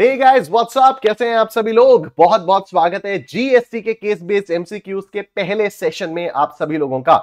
Hey guys what's up कैसे हैं आप सभी लोग बहुत बहुत स्वागत है जीएसटी के केस बेस्ड एमसीक्यूज के पहले सेशन में आप सभी लोगों का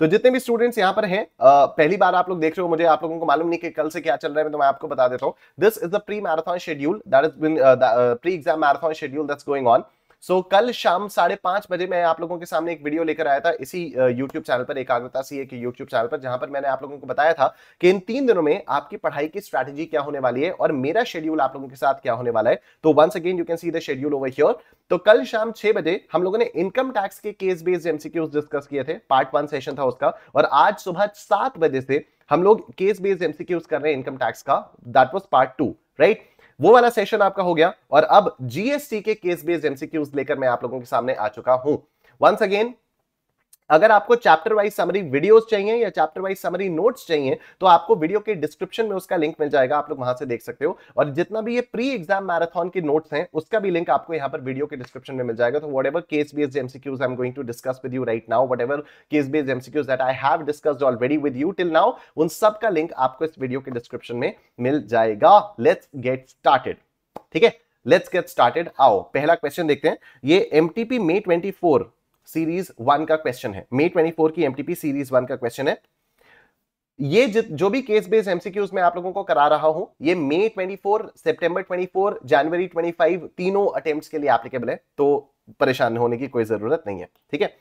तो जितने भी स्टूडेंट्स यहाँ पर हैं पहली बार आप लोग देख रहे हो मुझे आप लोगों को मालूम नहीं कि कल से क्या चल रहा है तो मैं आपको बता देता हूँ this is the pre marathon schedule that is been pre exam marathon schedule that's going on so so, कल शाम साढ़े पांच बजे मैं आप लोगों के सामने एक वीडियो लेकर आया था इसी यूट्यूब चैनल पर एकाग्रता सी एक यूट्यूब चैनल पर जहां पर मैंने आप लोगों को बताया था कि इन तीन दिनों में आपकी पढ़ाई की स्ट्रैटेजी क्या होने वाली है और मेरा शेड्यूल आप लोगों के साथ क्या होने वाला है तो once again you can see the schedule over here तो कल शाम छह बजे हम लोगों ने इनकम टैक्स के केस बेस्ड एमसीक्यूज डिस्कस किए थे पार्ट वन सेशन था उसका और आज सुबह सात बजे से हम लोग केस बेस्ड एमसीक्यूज कर रहे हैं इनकम टैक्स का that was part two right वो वाला सेशन आपका हो गया और अब जीएसटी के केस बेस्ड एमसीक्यूज लेकर मैं आप लोगों के सामने आ चुका हूं वंस अगेन अगर आपको चैप्टर वाइज समरी वीडियोस चाहिए या चैप्टर वाइज समरी नोट्स चाहिए तो आपको वीडियो के डिस्क्रिप्शन में उसका लिंक मिल जाएगा आप लोग वहां से देख सकते हो और जितना भी ये प्री एग्जाम मैराथन के नोट्स हैं उसका भी लिंक आपको यहां पर वीडियो के डिस्क्रिप्शन में मिल जाएगा तो whatever case based MCQs I am going to discuss with you right now whatever case based MCQs that I have discuss already with you till now उन सब का लिंक आपको इस वीडियो के डिस्क्रिप्शन में मिल जाएगा let's get started ठीक है लेट्स गेट स्टार्टेड आओ पहला क्वेश्चन देखते हैं ये M T P May twenty four series one का क्वेश्चन है मे फोर की एमटीपी सीरीज वन का क्वेश्चन है ये जो भी केस बेस्ड एमसीक्यूज में आप लोगों को करा रहा हूं ये फोर 24 सितंबर 24 जनवरी 25 तीनों अटेम्प्ट्स के लिए एप्लीकेबल है तो परेशान होने की कोई जरूरत नहीं है ठीक है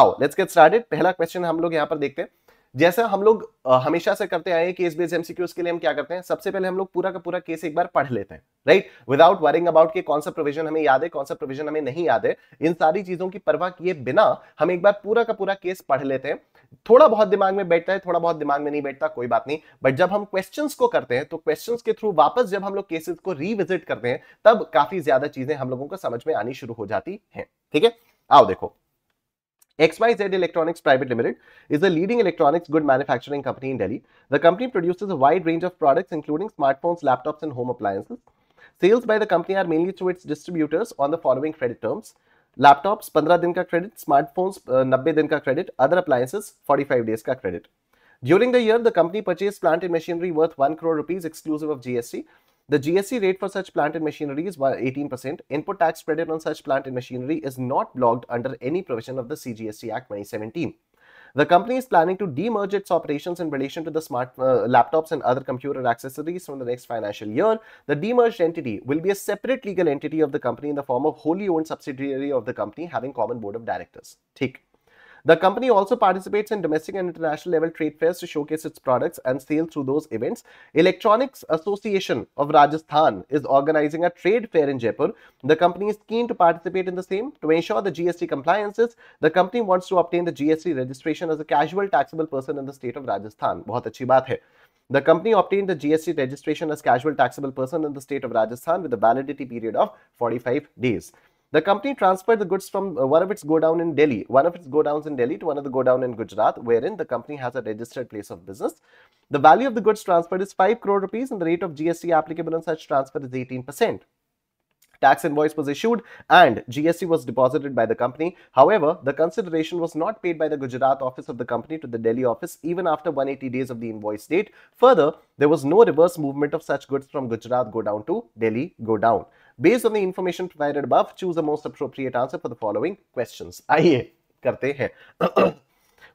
आओ लेट्स गेट स्टार्टेड पहला क्वेश्चन हम लोग यहां पर देखते हैं जैसा हम लोग हमेशा से करते आए केस बेस्ड एमसीक्यूज के लिए हम क्या करते हैं सबसे पहले हम लोग पूरा का पूरा केस एक बार पढ़ लेते हैं राइट विदाउट वरिंग अबाउट के कौन सा प्रोविजन हमें याद है कौन सा प्रोविजन हमें नहीं याद है इन सारी चीजों की परवाह किए बिना हम एक बार पूरा का पूरा केस पढ़ लेते हैं थोड़ा बहुत दिमाग में बैठता है थोड़ा बहुत दिमाग में नहीं बैठता कोई बात नहीं बट जब हम क्वेश्चंस को करते हैं तो क्वेश्चंस के थ्रू वापस जब हम लोग केसेस को रिविजिट करते हैं तब काफी ज्यादा चीजें हम लोगों को समझ में आनी शुरू हो जाती हैं ठीक है आओ देखो XYZ Electronics Private Limited is a leading electronics good manufacturing company in Delhi. The company produces a wide range of products including smartphones, laptops and home appliances. Sales by the company are mainly through its distributors on the following credit terms. Laptops 15 दिन credit, smartphones uh, 90 दिन credit, other appliances 45 days credit. During the year, the company purchased plant and machinery worth 1 crore rupees exclusive of GST the GSC rate for such plant and machinery is 18%. Input tax credit on such plant and machinery is not blocked under any provision of the CGST Act 2017. The company is planning to demerge its operations in relation to the smart uh, laptops and other computer accessories from the next financial year. The demerged entity will be a separate legal entity of the company in the form of wholly owned subsidiary of the company having common board of directors. Take the company also participates in domestic and international level trade fairs to showcase its products and sales through those events. Electronics Association of Rajasthan is organizing a trade fair in Jaipur. The company is keen to participate in the same to ensure the GST compliances. The company wants to obtain the GST registration as a casual taxable person in the state of Rajasthan. बहुत अच्छी बात है The company obtained the GST registration as casual taxable person in the state of Rajasthan with a validity period of 45 days. The company transferred the goods from uh, one of its godown in Delhi, one of its godowns in Delhi to another godown in Gujarat, wherein the company has a registered place of business. The value of the goods transferred is 5 crore rupees and the rate of GST applicable on such transfer is 18% tax invoice was issued and GST was deposited by the company. However, the consideration was not paid by the Gujarat office of the company to the Delhi office even after 180 days of the invoice date. Further, there was no reverse movement of such goods from Gujarat go down to Delhi go down. Based on the information provided above choose the most appropriate answer for the following questions आइए करते हैं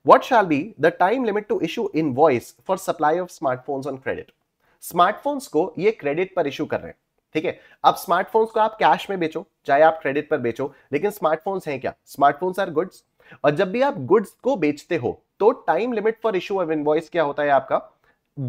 What shall be the time limit to issue invoice for supply of smartphones on credit? Smartphones को ये credit पर issue कर रहे हैं ठीक है अब स्मार्टफोन्स को आप कैश में बेचो चाहे आप क्रेडिट पर बेचो लेकिन स्मार्टफोन्स हैं क्या स्मार्टफोन्स आर गुड्स और जब भी आप गुड्स को बेचते हो तो time limit for issue of invoice क्या होता है आपका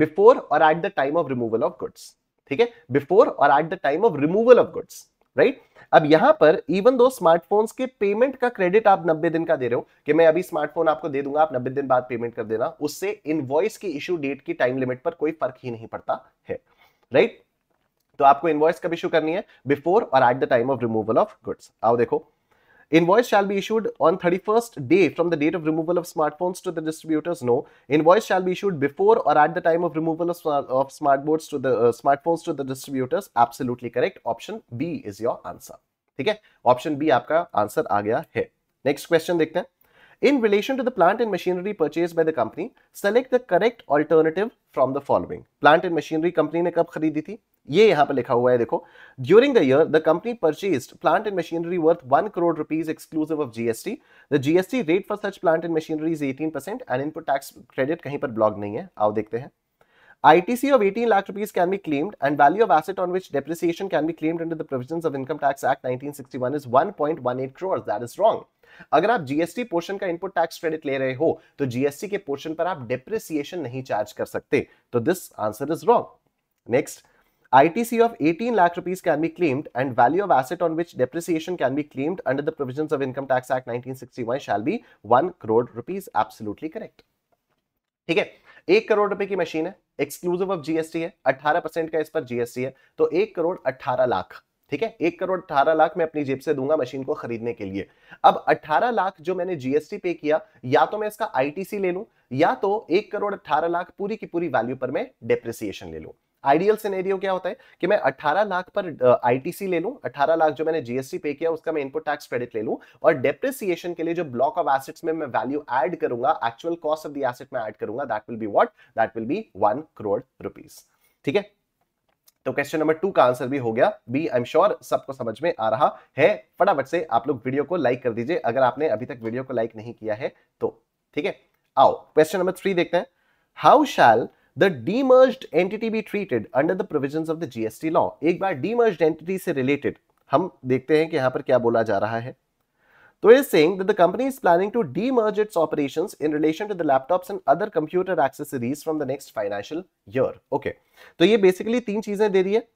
बिफोर और at the time of removal of goods ठीक है बिफोर और at the time of removal of goods right अब यहां पर इवन दो स्मार्टफोन्स के पेमेंट का क्रेडिट आप 90 दिन का दे रहे हो कि मैं अभी स्मार्टफोन आपको दे दूंगा आप 90 दिन बाद पेमेंट कर देना उससे इनवॉइस की इश्यू डेट की टाइम लिमिट पर कोई फर्क ही नहीं पड़ता है राइट right? तो आपको इनवॉइस कब इशू करनी है बिफोर और at the time of removal of goods आओ देखो Invoice shall be issued on 31st day from the date of removal of smartphones to the distributors. No. Invoice shall be issued before or at the time of removal of, smart, of smartboards to the uh, smartphones to the distributors. Absolutely correct. Option B is your answer. Okay. Option B, B answer answer आ Next question. Next In relation to the plant and machinery purchased by the company, select the correct alternative from the following. Plant and machinery company ne कब खरीदी thi? ये यहाँ पर लिखा हुआ है देखो during the year the company purchase plant and machinery worth one crore rupees exclusive of GST the GST rate for such plant and machinery is eighteen percent and input tax credit कहीं पर block नहीं है आओ देखते हैं ITC of 18 lakh rupees can be claimed and value of asset on which depreciation can be claimed under the provisions of Income Tax Act 1961 is 1.18 crores. That is wrong. अगर आप GST portion का input tax credit ले रहे हो तो GST के portion पर आप डिप्रिसिएशन नहीं चार्ज कर सकते तो this answer is wrong next ITC of 18 lakh rupees can be claimed and value of asset on which depreciation can be claimed under the provisions of Income Tax Act 1961 shall be 1 crore rupees. Absolutely correct. ठीक है एक करोड़ रुपए की machine है exclusive of GST है 18 percent का इस पर जीएसटी है तो एक करोड़ 18 लाख ठीक है एक करोड़ 18 लाख मैं अपनी जेब से दूंगा मशीन को खरीदने के लिए अब 18 लाख जो मैंने जीएसटी पे किया या तो मैं इसका आईटीसी ले लूं या तो एक करोड़ 18 लाख पूरी की पूरी वैल्यू पर मैं डेप्रिसिएशन ले लूं आइडियल सिनेरियो क्या होता है कि मैं 18 लाख पर आईटीसी ले लूं 18 लाख जो मैंने जीएसटी पे किया उसका मैं इनपुट टैक्स क्रेडिट ले लूं और डेप्रिसिएशन के लिए जो ब्लॉक ऑफ एसेट्स में मैं वैल्यू ऐड करूंगा actual cost of the asset में ऐड करूंगा that will be what that will be 1 crore rupees ठीक है तो क्वेश्चन नंबर टू का आंसर भी हो गया बी आई एम श्योर सबको समझ में आ रहा है फटाफट से आप लोग वीडियो को लाइक कर दीजिए अगर आपने अभी तक वीडियो को लाइक नहीं किया है तो ठीक है आओ क्वेश्चन नंबर थ्री देखते हैं how shall the demerged entity be treated under the provisions of the GST law एक बार डीमर्ज्ड एंटिटी से रिलेटेड हम देखते हैं कि यहां पर क्या बोला जा रहा है तो is saying that the company is planning to demerge its operations in relation to the laptops and other computer accessories from the next financial year okay तो ये बेसिकली तीन चीजें दे रही है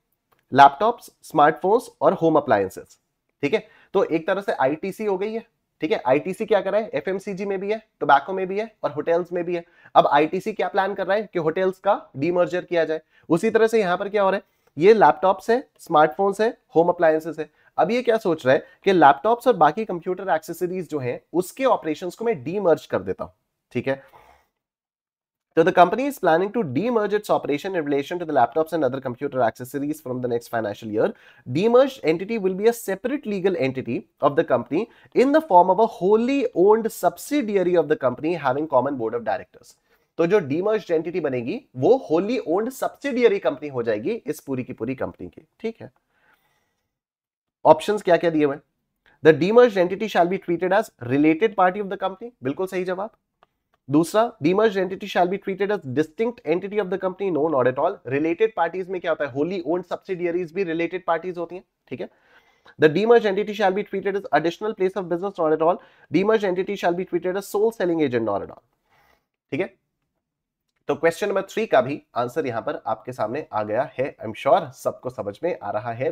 लैपटॉप्स स्मार्टफोन्स और होम अप्लायंसेस ठीक है तो एक तरह से आईटीसी हो गई है ठीक है आईटीसी क्या कर रहा है एफएमसीजी में भी है टोबैको में भी है और होटल्स में भी है अब आईटीसी क्या प्लान कर रहा है कि होटल्स का डीमर्जर किया जाए उसी तरह से यहाँ पर क्या हो रहा है ये लैपटॉप्स है स्मार्टफोन्स है होम अप्लायंसेस है अब ये क्या सोच रहा है कि लैपटॉप्स और बाकी कंप्यूटर एक्सेसरीज जो है उसके ऑपरेशन को मैं डीमर्ज कर देता हूँ ठीक है So the company is planning to demerge its operation in relation to the laptops and other computer accessories from the next financial year. Demerged entity will be a separate legal entity of the company in the form of a wholly owned subsidiary of the company having common board of directors. तो जो demerge entity बनेगी वो wholly owned subsidiary company हो जाएगी इस पूरी की पूरी कंपनी की ठीक है ऑप्शंस क्या क्या दिए हुए the demerge entity shall be treated as related party of the company बिल्कुल सही जवाब दूसरा demerge entity shall be treated as distinct entity of the company no not at all related parties में क्या होता है होली ओन्ड सब्सिडियरीज भी related parties होती हैं ठीक है The demerged entity shall be treated as additional place of business, not at all. Demerged entity shall be treated as sole selling agent, not at all. ठीक है तो question number three का भी answer यहां पर आपके सामने आ गया है आई एम श्योर सबको समझ में आ रहा है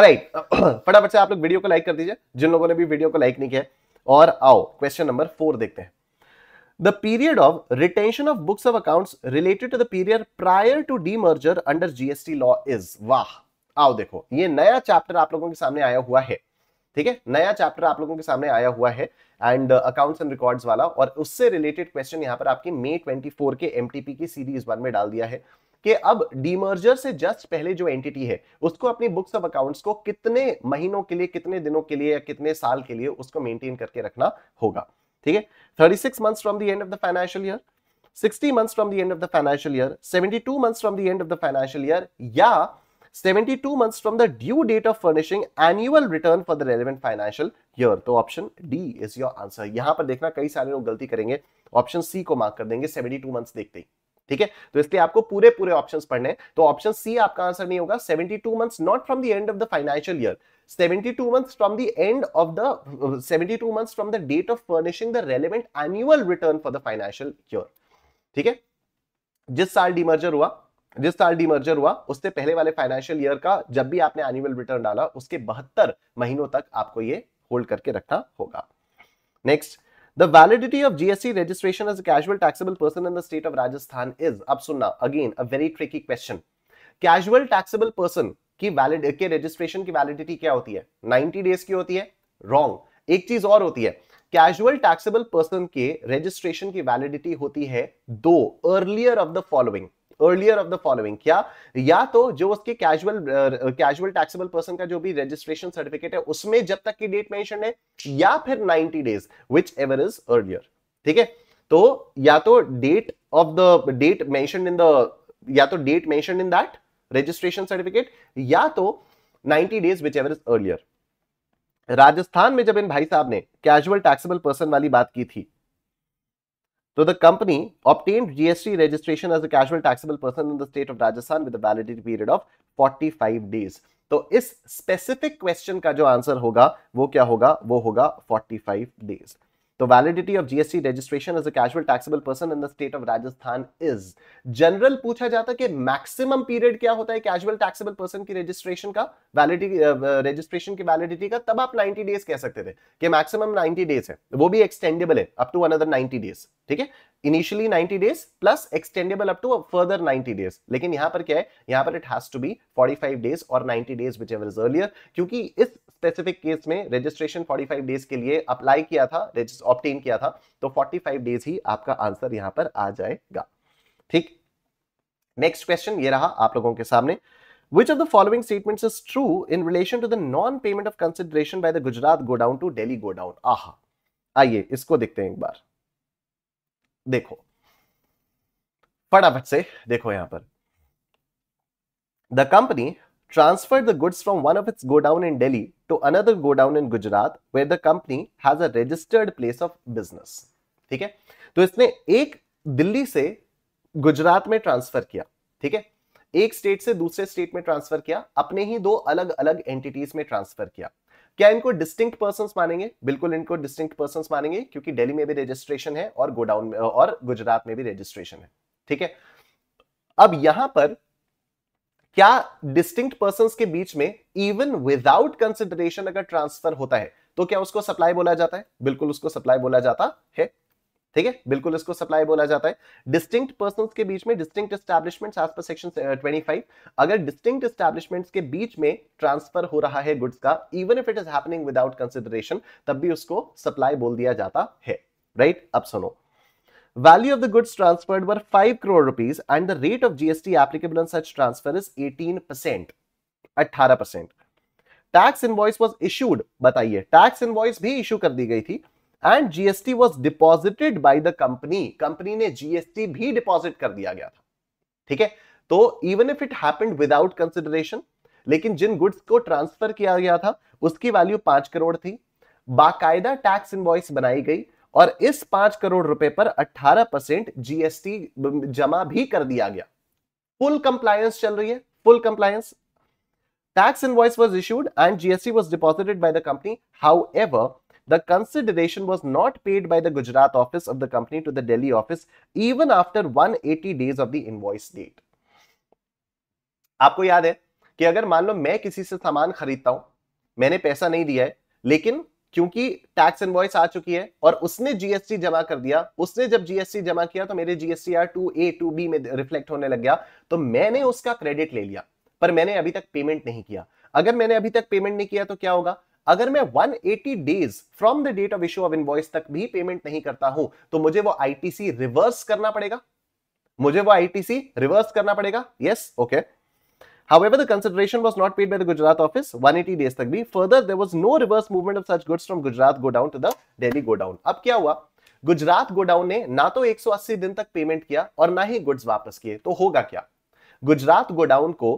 राइट फटाफट से आप लोग वीडियो को लाइक कर दीजिए जिन लोगों ने भी वीडियो को लाइक नहीं किया और आओ क्वेश्चन नंबर फोर देखते हैं the period of retention of books of accounts related to the prior to demerger under GST law is वाह आओ देखो ये नया चैप्टर आप लोगों के सामने आया हुआ है ठीक है नया चैप्टर आप लोगों के सामने आया हुआ है एंड अकाउंट्स एंड रिकॉर्ड्स वाला और उससे रिलेटेड क्वेश्चन यहां पर आपकी मे 24 के एमटीपी की सीरीज वन में डाल दिया है कि अब डीमर्जर से जस्ट पहले जो एंटिटी है उसको अपनी बुक्स ऑफ अकाउंट्स को कितने महीनों के लिए कितने दिनों के लिए या कितने साल के लिए उसको मेंटेन करके रखना होगा ठीक है thirty six months from the end of the financial year sixty 60 from the end of the financial year seventy two months from the end of the financial year या seventy two months from the due date of furnishing annual return for the relevant financial year तो option D is your answer यहां पर देखना कई सारे लोग गलती करेंगे ऑप्शन सी को मार्क कर देंगे सेवेंटी टू मंथ्स देखते ही ठीक है तो इसलिए आपको पूरे पूरे ऑप्शंस पढ़ने हैं तो ऑप्शन सी आपका आंसर नहीं होगा 72 months not from the end of the financial year 72 months from the end of the 72 months from the date of furnishing the relevant annual return for the financial year ठीक है जिस साल demerger हुआ जिस साल demerger हुआ उससे पहले वाले फाइनेंशियल ईयर का जब भी आपने एनुअल रिटर्न डाला उसके बहत्तर महीनों तक आपको ये होल्ड करके रखना होगा next The validity of GST registration as a casual taxable person in the state of Rajasthan is, अब सुनना, again a very tricky question. Casual taxable person की valid के registration की validity क्या होती है? 90 days की होती है? Wrong. एक चीज और होती है. कैजुअल टैक्सेबल पर्सन के रजिस्ट्रेशन की वैलिडिटी होती है दो earlier of the following earlier of the following क्या या तो जो उसके कैजुअल कैजुअल टैक्सेबल पर्सन का जो भी रजिस्ट्रेशन सर्टिफिकेट है उसमें जब तक की डेट मेंशन है या फिर 90 days whichever is earlier ठीक है तो या तो date of the date mention in the या तो date mention in that registration certificate या तो 90 days whichever is earlier Rajasthan में जब इन भाई साहब ने कैजुअल टैक्सेबल पर्सन वाली बात की थी So the company obtained GST registration as a casual taxable person in the state of Rajasthan with a validity period of 45 days. So this specific question का जो आंसर होगा वो क्या hoga? 45 days. तो validity of GST registration as a casual taxable person in the state of Rajasthan is general पूछा जाता कि maximum period क्या होता है कैजुअल टैक्सेबल पर्सन की रजिस्ट्रेशन का वैलिडिटी रजिस्ट्रेशन की वैलिडिटी का तब आप 90 डेज कह सकते थे कि मैक्सिमम 90 डेज है वो भी एक्सटेंडेबल है अप टू अनदर 90 डेज ठीक है initially 90 days plus extendable up to further 90 days लेकिन यहां पर क्या है यहां पर it has to be 45 days और 90 days whichever is earlier क्योंकि इस स्पेसिफिक केस में रजिस्ट्रेशन 45 डेज के लिए अप्लाई किया था ऑप्टेन किया था तो 45 डेज ही आपका आंसर यहां पर आ जाएगा ठीक नेक्स्ट क्वेश्चन ये रहा आप लोगों के सामने Which of the following statements is true in relation to the non-payment of consideration by the Gujarat go down to Delhi go down? आहा आइए इसको देखते हैं एक बार देखो फटाफट से देखो यहां पर the company transferred the goods from one of its godown in Delhi to another godown in Gujarat where the company has a registered place of business ठीक है तो इसने एक दिल्ली से गुजरात में ट्रांसफर किया ठीक है एक स्टेट से दूसरे स्टेट में ट्रांसफर किया अपने ही दो अलग अलग एंटिटीज में ट्रांसफर किया क्या इनको डिस्टिंक्ट पर्सन मानेंगे बिल्कुल इनको डिस्टिंक्ट पर्सन मानेंगे क्योंकि दिल्ली में भी रजिस्ट्रेशन है और गोडाउन में और गुजरात में भी रजिस्ट्रेशन है ठीक है अब यहां पर क्या डिस्टिंक्ट पर्सन के बीच में इवन विदाउट कंसिडरेशन अगर ट्रांसफर होता है तो क्या उसको सप्लाई बोला जाता है बिल्कुल उसको सप्लाई बोला जाता है ठीक है बिल्कुल इसको सप्लाई बोला जाता है डिस्टिंक्ट पर्सन के बीच में distinct establishment as per section 25 अगर डिस्टिंक्ट स्टैब्लिशमेंट्स के बीच में ट्रांसफर हो रहा है गुड्स का even if it is happening without consideration तब भी उसको सप्लाई बोल दिया जाता है राइट right? अब सुनो Value of the goods transferred were 5 crore rupees and the rate of GST applicable on such transfer is 18%. 18%. Tax invoice was issued. बताइए tax invoice भी issue कर दी गई थी and GST was deposited by the company. Company ने GST भी deposit कर दिया गया था. ठीक है? तो even if it happened without consideration, लेकिन जिन गुड्स को ट्रांसफर किया गया था उसकी वैल्यू पांच करोड़ थी बाकायदा टैक्स इनवॉइस बनाई गई और इस पांच करोड़ रुपए पर 18 परसेंट जीएसटी जमा भी कर दिया गया फुल कंप्लायंस चल रही है full compliance tax invoice was issued and GST was deposited by the company how The consideration was not paid by the Gujarat office of the company to the Delhi office even after 180 days of the invoice date. आपको याद है कि अगर मान लो मैं किसी से सामान खरीदता हूं मैंने पैसा नहीं दिया है लेकिन क्योंकि टैक्स इनवॉइस आ चुकी है और उसने जीएसटी जमा कर दिया उसने जब जीएसटी जमा किया तो मेरे GST R two A two B में रिफ्लेक्ट होने लग गया तो मैंने उसका क्रेडिट ले लिया पर मैंने अभी तक पेमेंट नहीं किया अगर मैंने अभी तक पेमेंट नहीं किया तो क्या होगा अगर मैं 180 days from the date of issue of invoice तक भी पेमेंट नहीं करता हूं तो मुझे वो आईटीसी रिवर्स करना पड़ेगा मुझे वो आईटीसी रिवर्स करना पड़ेगा yes yes? Okay okay. However, the consideration was not paid by the Gujarat office 180 days tak bhi. Further, there was no reverse movement of such goods from Gujarat go down to the Delhi go down. Ab kya hua? Gujarat go down ne na to 180 din tak payment kiya aur na hi goods wapas kiye. To hoga kya? Gujarat go down ko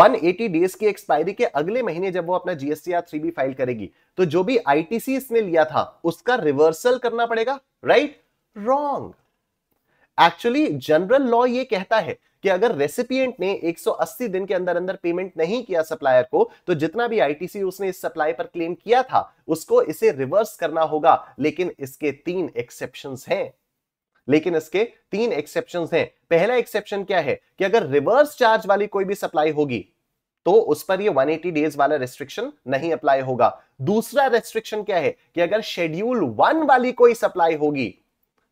180 days की expiry के अगले महीने जब वो अपना GST या three file करेगी तो जो भी आईटीसी इसने लिया था उसका रिवर्सल करना पड़ेगा right wrong actually general law ये कहता है कि अगर रेसिपिएंट ने 180 दिन के अंदर अंदर पेमेंट नहीं किया सप्लायर को तो जितना भी आईटीसी उसने इस सप्लाई पर क्लेम किया था उसको इसे रिवर्स करना होगा लेकिन इसके तीन एक्सेप्शन हैं लेकिन इसके तीन एक्सेप्शन हैं पहला एक्सेप्शन क्या है कि अगर रिवर्स चार्ज वाली कोई भी सप्लाई होगी तो उस पर ये 180 डेज वाला रेस्ट्रिक्शन नहीं अप्लाई होगा दूसरा रेस्ट्रिक्शन क्या है कि अगर शेड्यूल वन वाली कोई सप्लाई होगी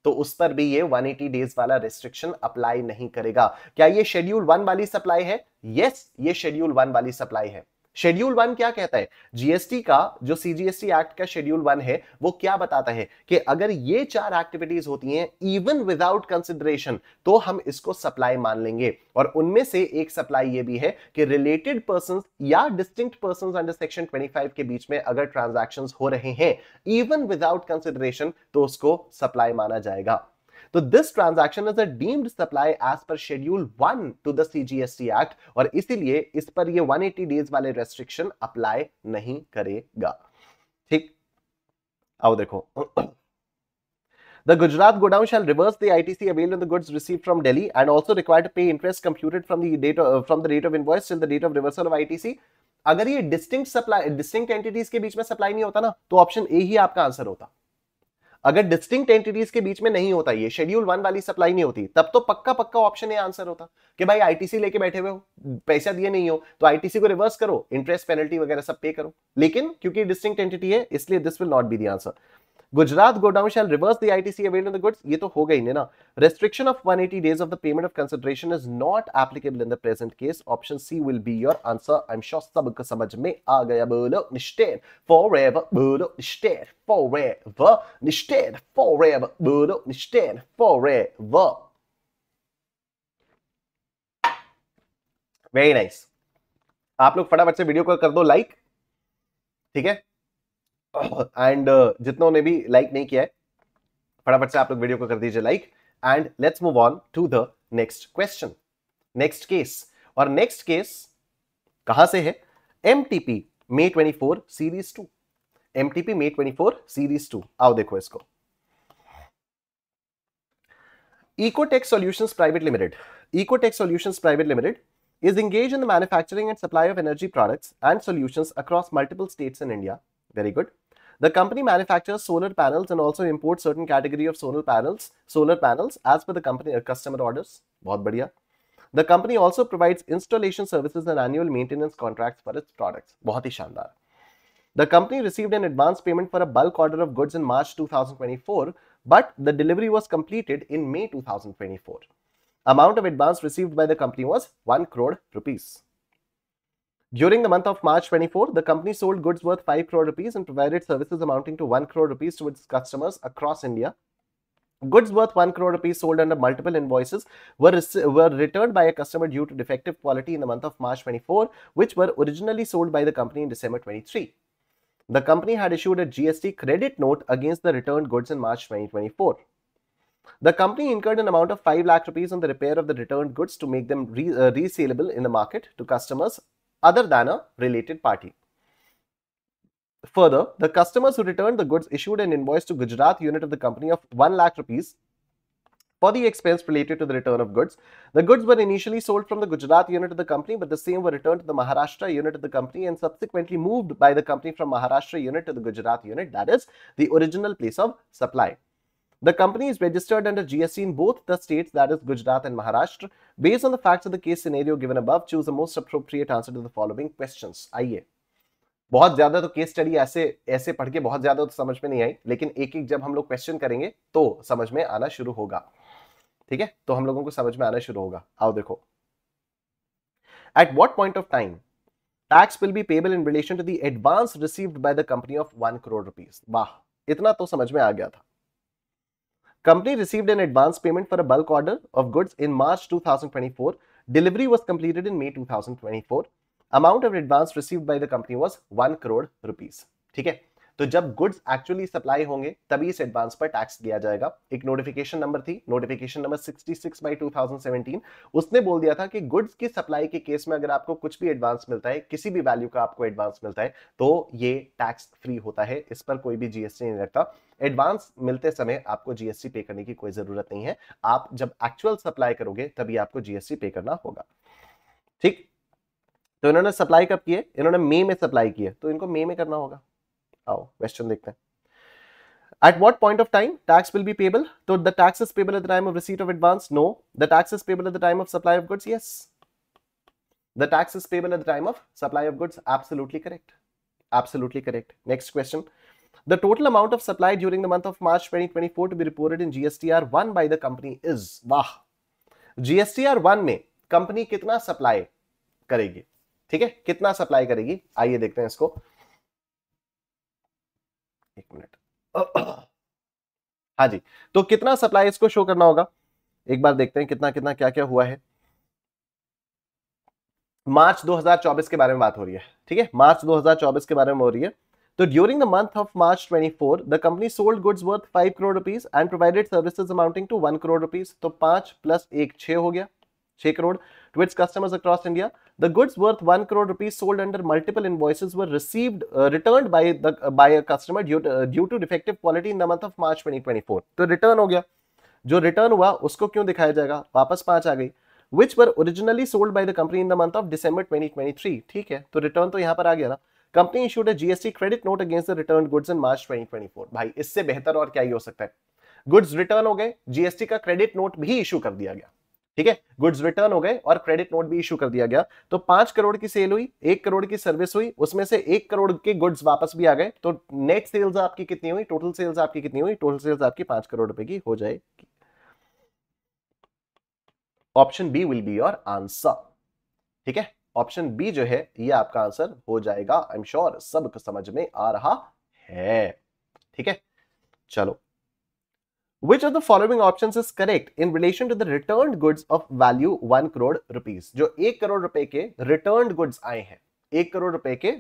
तो उस पर भी ये 180 डेज वाला रिस्ट्रिक्शन अप्लाई नहीं करेगा क्या ये शेड्यूल वन वाली सप्लाई है यस yes, ये शेड्यूल वन वाली सप्लाई है शेड्यूल वन क्या कहता है जीएसटी का जो सीजीएसटी एक्ट का शेड्यूल वन है वो क्या बताता है कि अगर ये चार एक्टिविटीज होती हैं इवन विदाउट कंसिडरेशन तो हम इसको सप्लाई मान लेंगे और उनमें से एक सप्लाई ये भी है कि रिलेटेड पर्सन या डिस्टिंक्ट पर्सन अंडर सेक्शन 25 के बीच में अगर ट्रांजेक्शन हो रहे हैं इवन विदाउट कंसिडरेशन तो उसको सप्लाई माना जाएगा तो this transaction is a deemed supply as per schedule one to the CGST act और इसीलिए इस पर ये 180 डेज वाले रेस्ट्रिक्शन अप्लाई नहीं करेगा ठीक आओ देखो The Gujarat godown shall reverse the ITC availed on the goods received from Delhi and also required to pay interest computed from the date of, from the date of invoice till the date of reversal of ITC. अगर ये distinct supply, distinct entities के बीच में supply नहीं होता ना तो option A ही आपका answer होता अगर डिस्टिंक्ट एंटिटीज के बीच में नहीं होता ये शेड्यूल वन वाली सप्लाई नहीं होती तब तो पक्का पक्का ऑप्शन है आंसर होता कि भाई आईटीसी लेके बैठे हुए हो पैसा दिए नहीं हो तो आईटीसी को रिवर्स करो इंटरेस्ट पेनल्टी वगैरह सब पे करो लेकिन क्योंकि डिस्टिंक्ट एंटिटी है इसलिए this will not be the answer Gujarat godown shall reverse दिन गुड्स ये तो हो गई नहीं ना restriction of one days of the payment of consideration is not applicable in the present case option C will be your answer I am sure सब समझ में आ गया बोलो निश्चेर फॉर बोलो निश्चेर फॉर एव निश्चेर बोलो निश्चेर फॉर वेरी नाइस आप लोग फटाफट से वीडियो को कर दो लाइक ठीक है एंड जितनों ने भी लाइक नहीं किया है फटाफट से आप लोग वीडियो को कर दीजिए like and let's move on to the next question next case और नेक्स्ट केस कहा से है M T P May twenty four series two M T P May twenty four series two आओ देखो इसको Ecotech solution private limited Ecotech solution private limited is engaged in the manufacturing and supply of energy products and solutions across multiple states in india Very good. The company manufactures solar panels and also imports certain category of solar panels, solar panels as per the company uh, customer orders. बहुत बढ़िया. The company also provides installation services and annual maintenance contracts for its products. बहुत ही शानदार. The company received an advance payment for a bulk order of goods in March 2024, but the delivery was completed in May 2024. Amount of advance received by the company was 1 crore rupees. During the month of March 24, the company sold goods worth 5 crore rupees and provided services amounting to 1 crore rupees to its customers across India. Goods worth 1 crore rupees sold under multiple invoices were, were returned by a customer due to defective quality in the month of March 24, which were originally sold by the company in December 23. The company had issued a GST credit note against the returned goods in March 2024. The company incurred an amount of 5 lakh rupees on the repair of the returned goods to make them re uh, resaleable in the market to customers other than a related party. Further, the customers who returned the goods issued an invoice to Gujarat unit of the company of 1 lakh rupees for the expense related to the return of goods. The goods were initially sold from the Gujarat unit of the company, but the same were returned to the Maharashtra unit of the company and subsequently moved by the company from Maharashtra unit to the Gujarat unit, that is, the original place of supply. The company is registered under GST in both the states, that is Gujarat and Maharashtra. Based on the facts of the case scenario given above, choose the most appropriate answer to the following questions. आइए बहुत ज्यादा तो case study ऐसे ऐसे पढ़ के बहुत ज्यादा तो समझ में नहीं आई लेकिन एक एक जब हम लोग क्वेश्चन करेंगे तो समझ में आना शुरू होगा ठीक है तो हम लोगों को समझ में आना शुरू होगा आओ देखो at what point of time tax will be payable in relation to the advance received by the company of one crore rupees वाह इतना तो समझ में आ गया था Company received an advance payment for a bulk order of goods in March 2024. Delivery was completed in May 2024. Amount of advance received by the company was 1 crore rupees. ठीक है तो जब गुड्स एक्चुअली सप्लाई होंगे तभी इस advance पर tax दिया जाएगा एक नोटिफिकेशन नंबर थी नोटिफिकेशन नंबर 66 बाय 2017 उसने बोल दिया था कि गुड्स की सप्लाई के केस में अगर आपको कुछ भी एडवांस मिलता है किसी भी वैल्यू का आपको एडवांस मिलता है तो ये टैक्स फ्री होता है इस पर कोई भी जीएसटी नहीं लगता एडवांस मिलते समय आपको जीएसटी पे करने की कोई जरूरत नहीं है आप जब एक्चुअल सप्लाई करोगे तभी आपको जीएसटी पे करना होगा ठीक तो इन्होंने सप्लाई कब किए इन्होंने मई में सप्लाई किए तो इनको मई में करना होगा आओ क्वेश्चन देखते हैं At what point of time tax will be payable? So the tax is payable at the time of receipt of advance? No. The tax is payable at the time of supply of goods? Yes. The tax is payable at the time of supply of goods? Absolutely correct. Absolutely correct. Next question. The total amount of supply during the month of March 2024 to be reported in GSTR one by the company is? Wow. GSTR one me company कितना supply करेगी ठीक है कितना supply करेगी आइए देखते हैं इसको एक मिनट हाँ जी तो कितना सप्लाई इसको शो करना होगा एक बार देखते हैं कितना कितना क्या क्या हुआ है मार्च 2024 के बारे में बात हो रही है ठीक है मार्च 2024 के बारे में हो रही है तो during the month of March 24 the company sold goods worth 5 crore rupees and provided services amounting to 1 crore rupees तो 5 प्लस एक 6 हो गया 6 crore to its customers across India. The goods worth 1 crore rupees sold under multiple invoices were received uh, returned by the uh, by a customer due to, uh, due to defective quality in the month of March 2024. to return ho gaya jo return hua usko क्यों dikhaya jayega wapas पांच aa gayi which were originally sold by the company in the month of December 2023 theek hai to return to yahan par aa gaya na company issued a gst credit note against the returned goods in march 2024 bhai isse behtar aur kya hi ho sakta hai goods return हो गए GST का credit note भी issue कर दिया गया ठीक है goods return हो गए और क्रेडिट नोट भी इश्यू कर दिया गया तो पांच करोड़ की सेल हुई एक करोड़ की सर्विस हुई उसमें से एक करोड़ के गुड्स वापस भी आ गए तो नेट सेल्स आपकी कितनी हुई टोटल सेल्स आपकी कितनी हुई टोटल सेल्स आपकी पांच करोड़ रुपए की हो जाएगी option B will be your answer ठीक है ऑप्शन बी जो है ये आपका आंसर हो जाएगा आई एम श्योर सब समझ में आ रहा है ठीक है चलो which of the following options is correct in relation to the returned goods of value 1 crore rupees जो 1 करोड़ रुपए के returned goods आए हैं 1 करोड़ रुपए के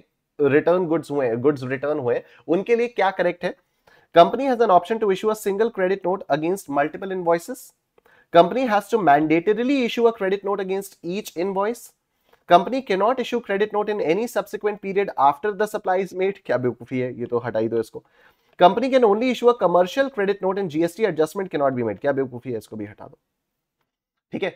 return goods हुए goods return हुए उनके लिए क्या correct है company has an option to issue a single credit note against multiple invoices company has to mandatorily issue a credit note against each invoice Company cannot issue credit note in any subsequent period after the supply is made. क्या बेवकूफी है ये तो हटाई दो इसको company can only issue a commercial credit note and GST adjustment can not be made क्या बेवकूफी है इसको भी हटा दो ठीक है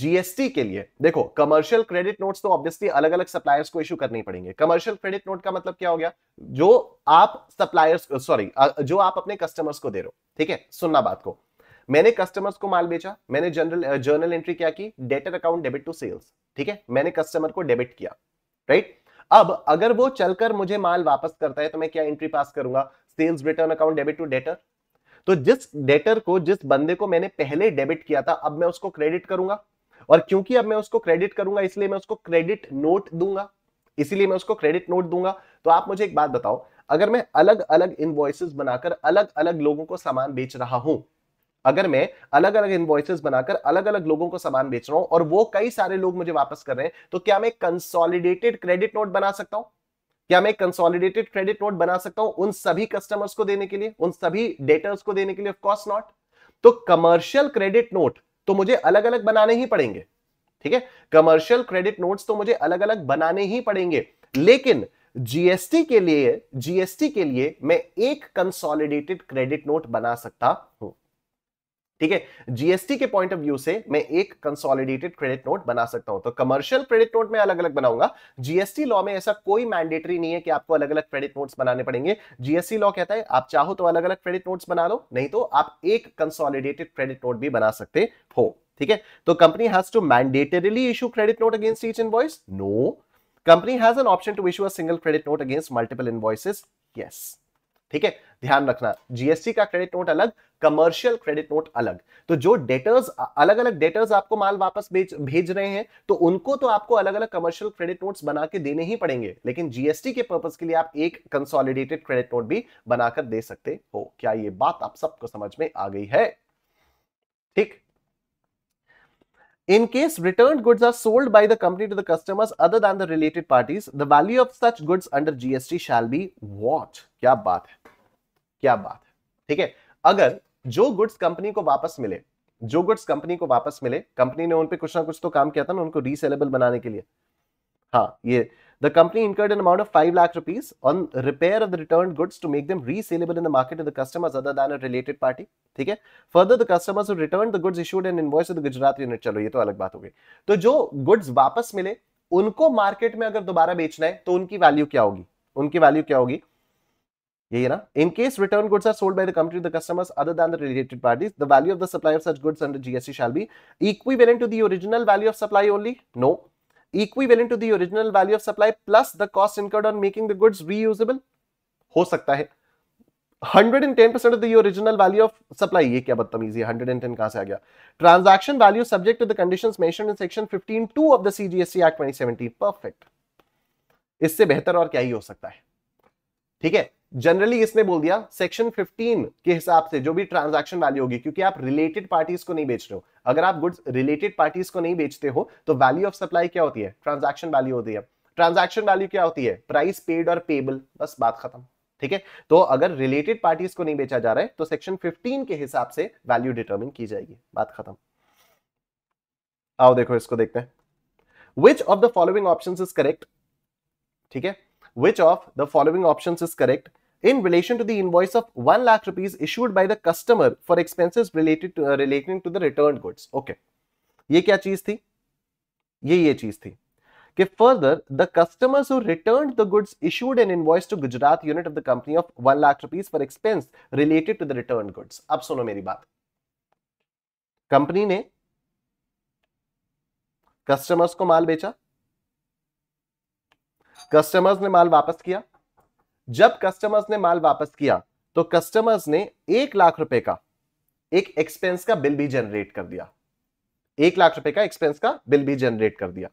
जीएसटी के लिए देखो कमर्शियल क्रेडिट नोट्स तो ऑब्वियसली अलग अलग सप्लायर्स को इशू करनी पड़ेंगे कमर्शियल क्रेडिट नोट का मतलब क्या हो गया जो आप सप्लायर्स सॉरी जो आप अपने कस्टमर्स को दे रहे हो ठीक है सुनना बात को मैंने कस्टमर्स को माल बेचा मैंने जनरल जर्नल एंट्री क्या की debtor account debit to sales ठीक है मैंने कस्टमर को डेबिट किया राइट अब अगर वो चलकर मुझे माल वापस करता है तो मैं क्या एंट्री पास करूंगा sales return account debit to debtor तो जिस डेटर को जिस बंदे को मैंने पहले डेबिट किया था अब मैं उसको क्रेडिट करूंगा और क्योंकि अब मैं उसको क्रेडिट करूंगा इसलिए मैं उसको क्रेडिट नोट दूंगा इसीलिए मैं उसको क्रेडिट नोट दूंगा तो आप मुझे एक बात बताओ अगर मैं अलग अलग इन्वॉइसेस बनाकर अलग अलग लोगों को सामान बेच रहा हूं अगर मैं अलग अलग इन्वॉइसेस बनाकर अलग अलग लोगों को सामान बेच रहा हूं और वो कई सारे लोग मुझे वापस कर रहे हैं तो क्या मैं कंसोलिडेटेड क्रेडिट नोट बना सकता हूं क्या मैं कंसोलिडेटेड क्रेडिट नोट बना सकता हूं उन सभी कस्टमर्स को देने के लिए उन सभी डेटर्स को देने के लिए ऑफकोर्स नॉट तो कमर्शियल क्रेडिट नोट तो मुझे अलग अलग बनाने ही पड़ेंगे ठीक है कमर्शियल क्रेडिट नोट्स तो मुझे अलग अलग बनाने ही पड़ेंगे लेकिन जीएसटी के लिए जीएसटी के लिए मैं एक कंसोलिडेटेड क्रेडिट नोट बना सकता हूं ठीक है जीएसटी के पॉइंट ऑफ व्यू से मैं एक कंसोलिडेटेड क्रेडिट नोट बना सकता हूं तो कमर्शियल क्रेडिट नोट में अलग अलग बनाऊंगा जीएसटी लॉ में ऐसा कोई मैंडेटरी नहीं है कि आपको अलग अलग क्रेडिट नोट्स बनाने पड़ेंगे जीएसटी लॉ कहता है आप चाहो तो अलग अलग क्रेडिट नोट्स बना लो नहीं तो आप एक कंसोलिडेटेड क्रेडिट नोट भी बना सकते हो ठीक है तो company has to mandatorily issue credit note against each in no company has an option to issue a single credit note against multiple invoice yes ठीक है ध्यान रखना जीएसटी का क्रेडिट नोट अलग कमर्शियल क्रेडिट नोट अलग तो जो debtors अलग अलग डेटर्स आपको माल वापस भेज भेज रहे हैं तो उनको तो आपको अलग अलग कमर्शियल क्रेडिट नोट्स बना के देने ही पड़ेंगे लेकिन जीएसटी के पर्पज के लिए आप एक कंसोलिडेटेड क्रेडिट नोट भी बनाकर दे सकते हो क्या ये बात आप सबको समझ में आ गई है ठीक In case returned goods are sold by the company to the customers other than the related parties, the value of such goods under GST shall be what? क्या बात है क्या बात है ठीक है अगर जो गुड्स कंपनी को वापस मिले जो गुड्स कंपनी को वापस मिले कंपनी ने उन पे कुछ ना कुछ तो काम किया था ना उनको रीसेलेबल बनाने के लिए हाँ ये the company incurred an amount of five lakh rupees on repair of the return goods to make them resaleable in the market of the customers other than related party ठीक है further the customers return the goods issued and invoice of the Gujarat unit चलो ये तो अलग बात हो गई तो जो गुड्स वापस मिले उनको मार्केट में अगर दोबारा बेचना है तो उनकी वैल्यू क्या होगी उनकी वैल्यू क्या होगी यही है ना in case return goods are sold by the company to the customers other than the related parties the value of the supply of such goods under GST shall be equivalent to the original value of supply only no equivalent to the original value of supply plus the cost incurred on making the goods reusable हो सकता है 110 percent of the original value of supply ये क्या बदतमीजी है 110 कहां से आ गया transaction value subject to the conditions mention in section 152 of the CGST act 2017 perfect इससे बेहतर और क्या ही हो सकता है ठीक है जनरली इसने बोल दिया सेक्शन 15 के हिसाब से जो भी ट्रांजैक्शन वैल्यू होगी क्योंकि आप रिलेटेड पार्टीज को नहीं बेच रहे हो अगर आप गुड्स रिलेटेड पार्टीज को नहीं बेचते हो तो वैल्यू ऑफ सप्लाई क्या होती है ट्रांजैक्शन वैल्यू होती है ट्रांजैक्शन वैल्यू क्या होती है प्राइस पेड और पेबल बस बात खत्म ठीक है तो अगर रिलेटेड पार्टीज को नहीं बेचा जा रहा है तो सेक्शन फिफ्टीन के हिसाब से वैल्यू डिटर्मिन की जाएगी बात खत्म आओ देखो इसको देखते हैं which of the following option is correct ठीक है which of the following option is correct? in relation to the invoice of 1 lakh rupees issued by the customer for expenses related to uh, relating to the returned goods okay ye kya cheez thi ye ye cheez thi कि further the customers who returned the goods issued an invoice to Gujarat unit of the company of 1 lakh rupees for expense related to the returned goods अब सुनो मेरी बात company ने customers को माल बेचा customers ने माल वापस किया जब कस्टमर्स ने माल वापस किया तो कस्टमर्स ने एक लाख रुपए का एक एक्सपेंस का बिल भी जनरेट कर दिया एक लाख रुपए का एक्सपेंस का बिल भी जनरेट कर दिया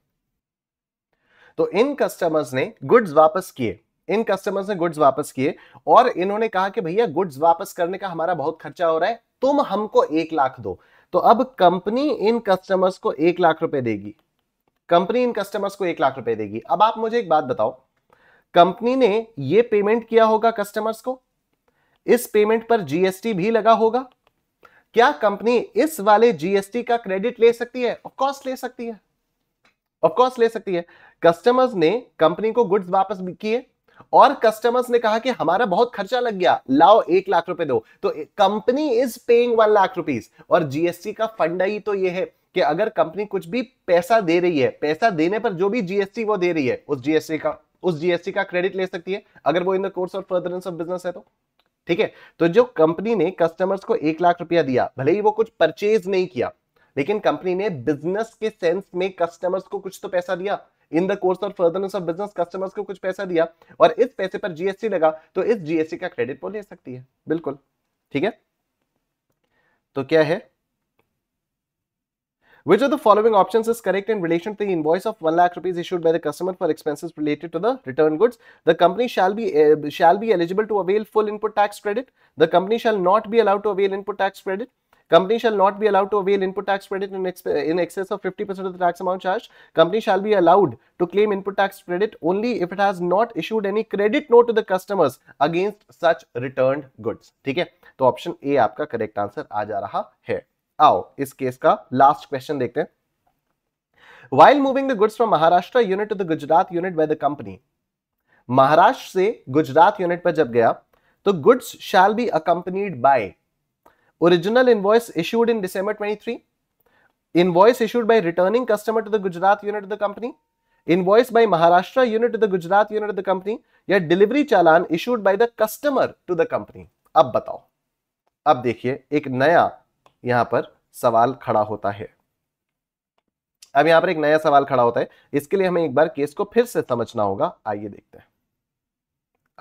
तो इन कस्टमर्स ने गुड्स वापस किए इन कस्टमर्स ने गुड्स वापस किए और इन्होंने कहा कि भैया गुड्स वापस करने का हमारा बहुत खर्चा हो रहा है तुम हमको एक लाख दो तो अब कंपनी इन कस्टमर्स को एक लाख रुपए देगी कंपनी इन कस्टमर्स को एक लाख रुपए देगी अब आप मुझे एक बात बताओ कंपनी ने यह पेमेंट किया होगा कस्टमर्स को इस पेमेंट पर जीएसटी भी लगा होगा क्या कंपनी इस वाले जीएसटी का क्रेडिट ले सकती है ऑफ ले सकती है ऑफ ले सकती है कस्टमर्स ने कंपनी को गुड्स वापस किए और कस्टमर्स ने कहा कि हमारा बहुत खर्चा लग गया लाओ एक लाख रुपए दो तो company is paying one lakh rupees और जीएसटी का फंडा ही तो यह है कि अगर कंपनी कुछ भी पैसा दे रही है पैसा देने पर जो भी जीएसटी वो दे रही है उस जीएसटी का उस जीएसटी का क्रेडिट ले सकती है अगर वो in the course of furtherance of business है तो ठीक है तो जो कंपनी ने कस्टमर्स को एक लाख रुपया दिया भले ही वो कुछ परचेज नहीं किया लेकिन कंपनी ने बिजनेस के सेंस में कस्टमर्स को कुछ तो पैसा दिया in the course of furtherance of business customers को कुछ पैसा दिया और इस पैसे पर जीएसटी लगा तो इस जीएसटी का क्रेडिट वो ले सकती है बिल्कुल ठीक है तो क्या है Which of the following options is correct in relation to the invoice of 1 lakh rupees issued by the customer for expenses related to the return goods? The company shall be uh, shall be eligible to avail full input tax credit. The company shall not be allowed to avail input tax credit. Company shall not be allowed to avail input tax credit in, ex in excess of 50% of the tax amount charged. Company shall be allowed to claim input tax credit only if it has not issued any credit note to the customers against such returned goods. ठीक है तो option a आपका correct answer आ जा रहा है आओ इस case का लास्ट क्वेश्चन देखते हैं while moving the goods from Maharashtra unit to the Gujarat unit by the company Maharashtra से गुजरात यूनिट पर जब गया तो goods shall be accompanied by original invoice issued in December 23 invoice issued by returning customer to the Gujarat unit of the company invoice by Maharashtra unit to the Gujarat unit of the company या delivery challan issued by the customer to the company अब बताओ अब देखिए एक नया यहां पर सवाल खड़ा होता है अब यहां पर एक नया सवाल खड़ा होता है इसके लिए हमें एक बार केस को फिर से समझना होगा आइए देखते हैं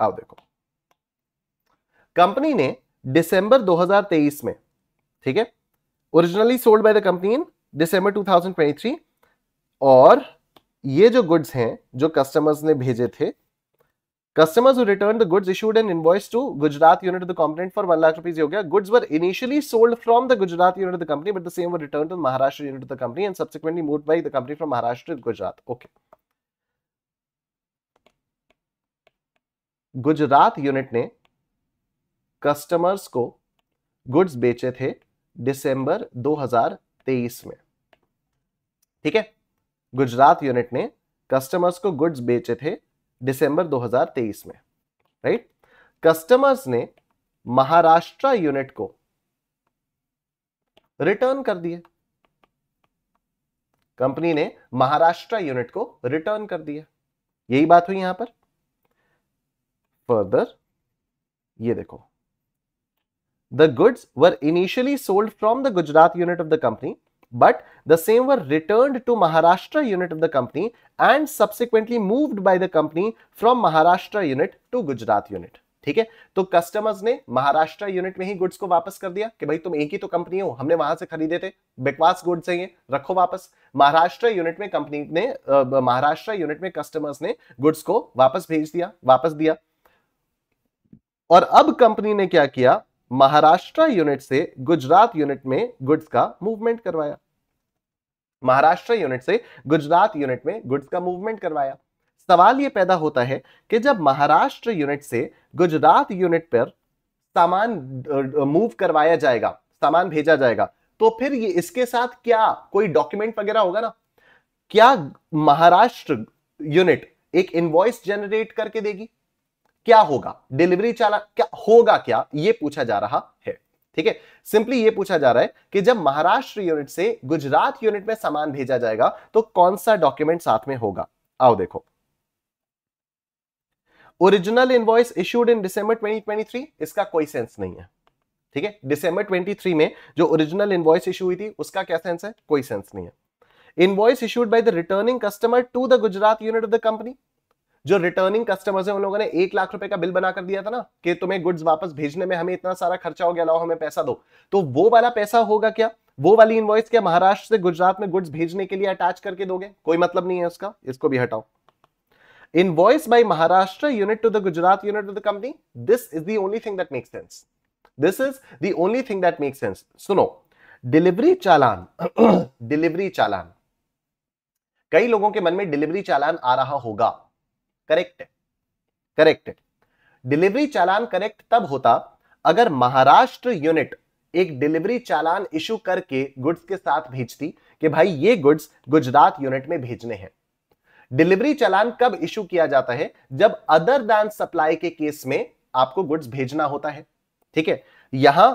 आओ देखो कंपनी ने दिसंबर 2023 में ठीक है originally sold by the company in December 2023 और ये जो गुड्स हैं जो कस्टमर्स ने भेजे थे Customers who returned the goods issued an invoice to Gujarat unit of the component for 1 lakh rupees. Yoga. Goods were initially sold from the Gujarat unit of the company, but the same were returned to the Maharashtra unit of the company and subsequently moved by the company from Maharashtra to Gujarat. Okay. Gujarat unit ने customers को goods बेचे थे दिसंबर 2023 में ठीक है Gujarat unit ने customers को गुड्स बेचे थे दिसंबर 2023 में राइट कस्टमर्स ने महाराष्ट्र यूनिट को रिटर्न कर दिए कंपनी ने महाराष्ट्र यूनिट को रिटर्न कर दिया यही बात हुई यहां पर फर्दर ये देखो the goods were initially sold from the Gujarat unit of the company but the same were returned to Maharashtra unit of the company and subsequently moved by the company from Maharashtra unit to Gujarat unit. ठीक है तो customers ने Maharashtra unit में ही goods को वापस कर दिया कि भाई तुम एक ही तो कंपनी हो हमने वहां से खरीदे थे बेकवास गुड्स हैं ये रखो वापस महाराष्ट्र यूनिट में कंपनी ने महाराष्ट्र यूनिट में कस्टमर्स ने गुड्स को वापस भेज दिया वापस दिया और अब कंपनी ने क्या किया महाराष्ट्र यूनिट से गुजरात यूनिट में गुड्स का मूवमेंट करवाया महाराष्ट्र यूनिट से गुजरात यूनिट में गुड्स का मूवमेंट करवाया सवाल यह पैदा होता है कि जब महाराष्ट्र यूनिट से गुजरात यूनिट पर सामान मूव करवाया जाएगा सामान भेजा जाएगा तो फिर ये इसके साथ क्या कोई डॉक्यूमेंट वगैरह होगा ना क्या महाराष्ट्र यूनिट एक इनवॉइस जनरेट करके देगी क्या होगा डिलीवरी चाला क्या होगा क्या ये पूछा जा रहा है ठीक है सिंपली ये पूछा जा रहा है कि जब महाराष्ट्र यूनिट से गुजरात यूनिट में सामान भेजा जाएगा तो कौन सा डॉक्यूमेंट साथ में होगा आओ देखो original invoice issued in December 2023 इसका कोई सेंस नहीं है ठीक है डिसंबर 23 में जो ओरिजिनल इनवॉइस इश्यू हुई थी उसका क्या सेंस है कोई सेंस नहीं है invoice issued by the returning customer to the Gujarat unit of the company जो रिटर्निंग कस्टमर्स हैं उन लोगों ने एक लाख रुपए का बिल बनाकर दिया था ना कि तुम्हें गुड्स वापस भेजने में हमें इतना सारा खर्चा हो गया लाओ हमें पैसा दो तो वो वाला पैसा होगा क्या वो वाली इन्वॉइस क्या महाराष्ट्र से गुजरात में गुड्स भेजने के लिए अटैच करके दोगे कोई मतलब नहीं है उसका इसको भी हटाओ invoice by Maharashtra unit to the Gujarat unit to the company this is the only thing that makes sense this is the only thing that makes sense सुनो डिलीवरी चालान डिलीवरी चालान कई लोगों के मन में डिलीवरी चालान आ रहा होगा correct correct delivery challan correct तब होता अगर महाराष्ट्र यूनिट एक डिलीवरी चालान इशू करके गुड्स के साथ भेजती कि भाई ये गुड्स गुजरात यूनिट में भेजने हैं डिलीवरी चालान कब इशू किया जाता है जब अदर दैन सप्लाई के केस में आपको गुड्स भेजना होता है ठीक है यहां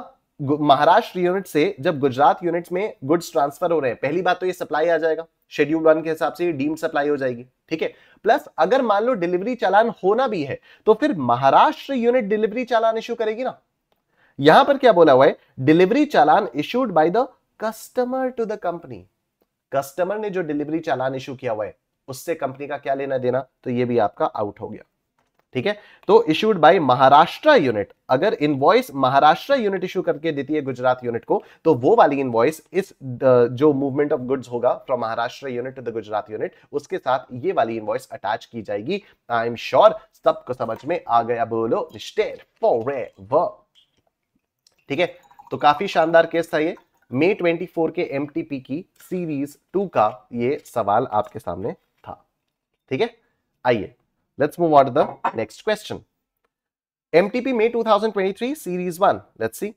महाराष्ट्र यूनिट से जब गुजरात यूनिट में गुड्स ट्रांसफर हो रहे हैं पहली बात तो ये सप्लाई आ जाएगा शेड्यूल वन के हिसाब से डीम सप्लाई हो जाएगी ठीक है प्लस अगर मान लो डिलीवरी चालान होना भी है तो फिर Maharashtra unit delivery challan issue करेगी ना यहां पर क्या बोला हुआ है delivery challan issued by the customer to the company customer ने जो डिलीवरी चालान इश्यू किया हुआ है उससे कंपनी का क्या लेना देना तो ये भी आपका आउट हो गया ठीक है तो इशूड बाय महाराष्ट्र यूनिट अगर इनवॉइस महाराष्ट्र यूनिट इशू करके देती है गुजरात यूनिट को तो वो वाली इनवॉइस इस जो मूवमेंट ऑफ गुड्स होगा from Maharashtra unit to the Gujarat unit उसके साथ ये वाली इनवॉइस अटैच की जाएगी आई एम श्योर सबको समझ में आ गया बोलो ठीक है तो काफी शानदार केस था ये मे 24 के एम की सीरीज टू का ये सवाल आपके सामने था ठीक है आइए Let's move on to the next question. MTP May 2023 Series 1. Let's see.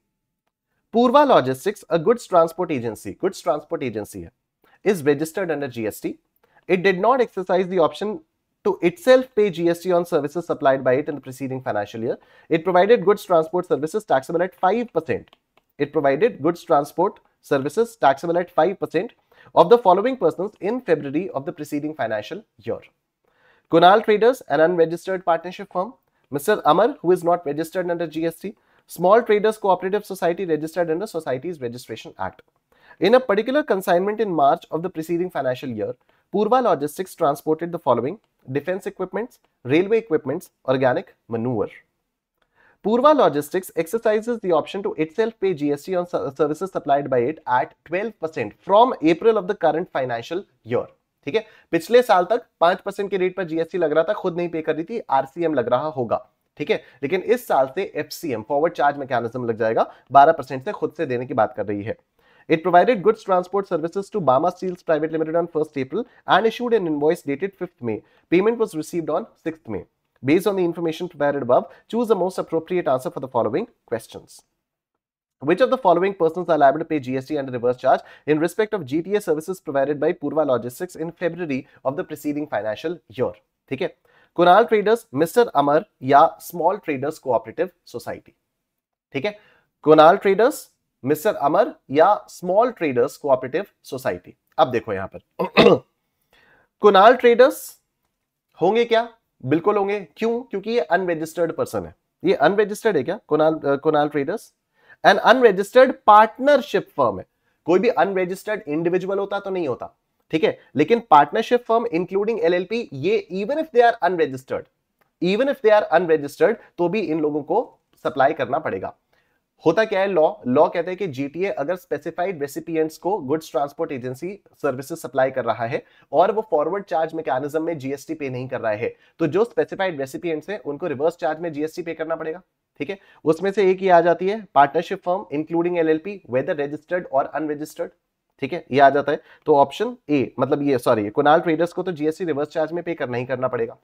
Purva Logistics, a goods transport agency, goods transport agency is registered under GST. It did not exercise the option to itself pay GST on services supplied by it in the preceding financial year. It provided goods transport services taxable at 5%. It provided goods transport services taxable at 5% of the following persons in February of the preceding financial year. Kunal Traders, an unregistered partnership firm. Mr. Amar, who is not registered under GST. Small Traders Cooperative Society registered under Societies Registration Act. In a particular consignment in March of the preceding financial year, Purva Logistics transported the following defense equipments, railway equipments, organic manure. Purva Logistics exercises the option to itself pay GST on services supplied by it at 12% from April of the current financial year. ठीक है पिछले साल तक पांच percent के rate पर GST लग रहा था खुद नहीं पे कर रही थी आरसीएम लग रहा होगा ठीक है लेकिन इस साल से एफसीएम फॉरवर्ड चार्ज मैकेनिज्म लग जाएगा बारह से खुद से देने की बात कर रही है it provided goods transport service to Bama steels private limited on first April and issued an invoice dated fifth May payment was received on six May based on the information provided above, choose the most appropriate answer for the following questions. Which of the following persons are liable to pay GST and reverse charge in respect of GTA services provided by Purva Logistics in February of the preceding financial year? ठीक है Kunal traders mister अमर या small traders cooperative society ठीक है Kunal traders mister अमर या small traders cooperative society अब देखो यहां पर कुणाल ट्रेडर्स होंगे क्या बिल्कुल होंगे क्यों क्योंकि ये अनरजिस्टर्ड पर्सन है ये अनरजिस्टर्ड है क्या Kunal Kunal traders an unregistered partnership firm है कोई भी अनरजिस्टर्ड इंडिविजुअल होता तो नहीं होता ठीक है लेकिन पार्टनरशिप फर्म इंक्लूडिंग एलएलपी ये even if they are unregistered even if they are unregistered तो भी इन लोगों को सप्लाई करना पड़ेगा होता क्या है लॉ लॉ कहते हैं कि जीटीए अगर स्पेसिफाइड रेसिपियंट्स को goods transport agency services supply कर रहा है और वो फॉरवर्ड चार्ज मैकेनिज्म में जीएसटी पे नहीं कर रहा है तो जो स्पेसिफाइड रेसिपियंट्स हैं उनको रिवर्स चार्ज में जीएसटी पे करना पड़ेगा ठीक है उसमें से एक ही आ जाती है partnership firm including P whether registered और अनरजिस्टर्ड ठीक है ये आ जाता है तो ऑप्शन ए मतलब ये सॉरी कुनाल ट्रेडर्स को तो जीएसटी रिवर्स चार्ज में पे करना ही करना पड़ेगा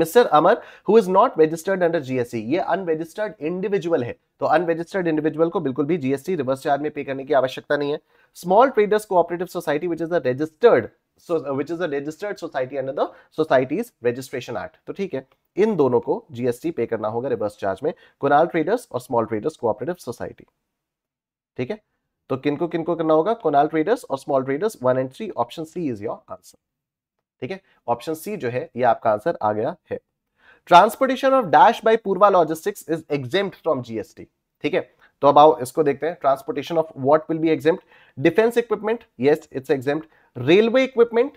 mister Amar who is not registered under GST ये अनरजिस्टर्ड इंडिविजुअल है तो अनरजिस्टर्ड इंडिविजुअल को बिल्कुल भी जीएसटी रिवर्स चार्ज में पे करने की आवश्यकता नहीं है small traders cooperative society which is the registered so uh, which is a registered society under the societies registration act तो ठीक है इन दोनों को जीएसटी पे करना होगा रिवर्स चार्ज में कुनाल ट्रेडर्स और स्मॉल ट्रेडर्स कोऑपरेटिव सोसाइटी ठीक है तो किनको किनको करना होगा कोनाल ट्रेडर्स और small traders one and three option C is your answer ठीक है ऑप्शन सी जो है ये आपका आंसर आ गया है transportation of dash by Purva logistics is exempt from GST ठीक है तो अब आओ इसको देखते हैं transportation of what will be exempt defence equipment yes it's exempt railway equipment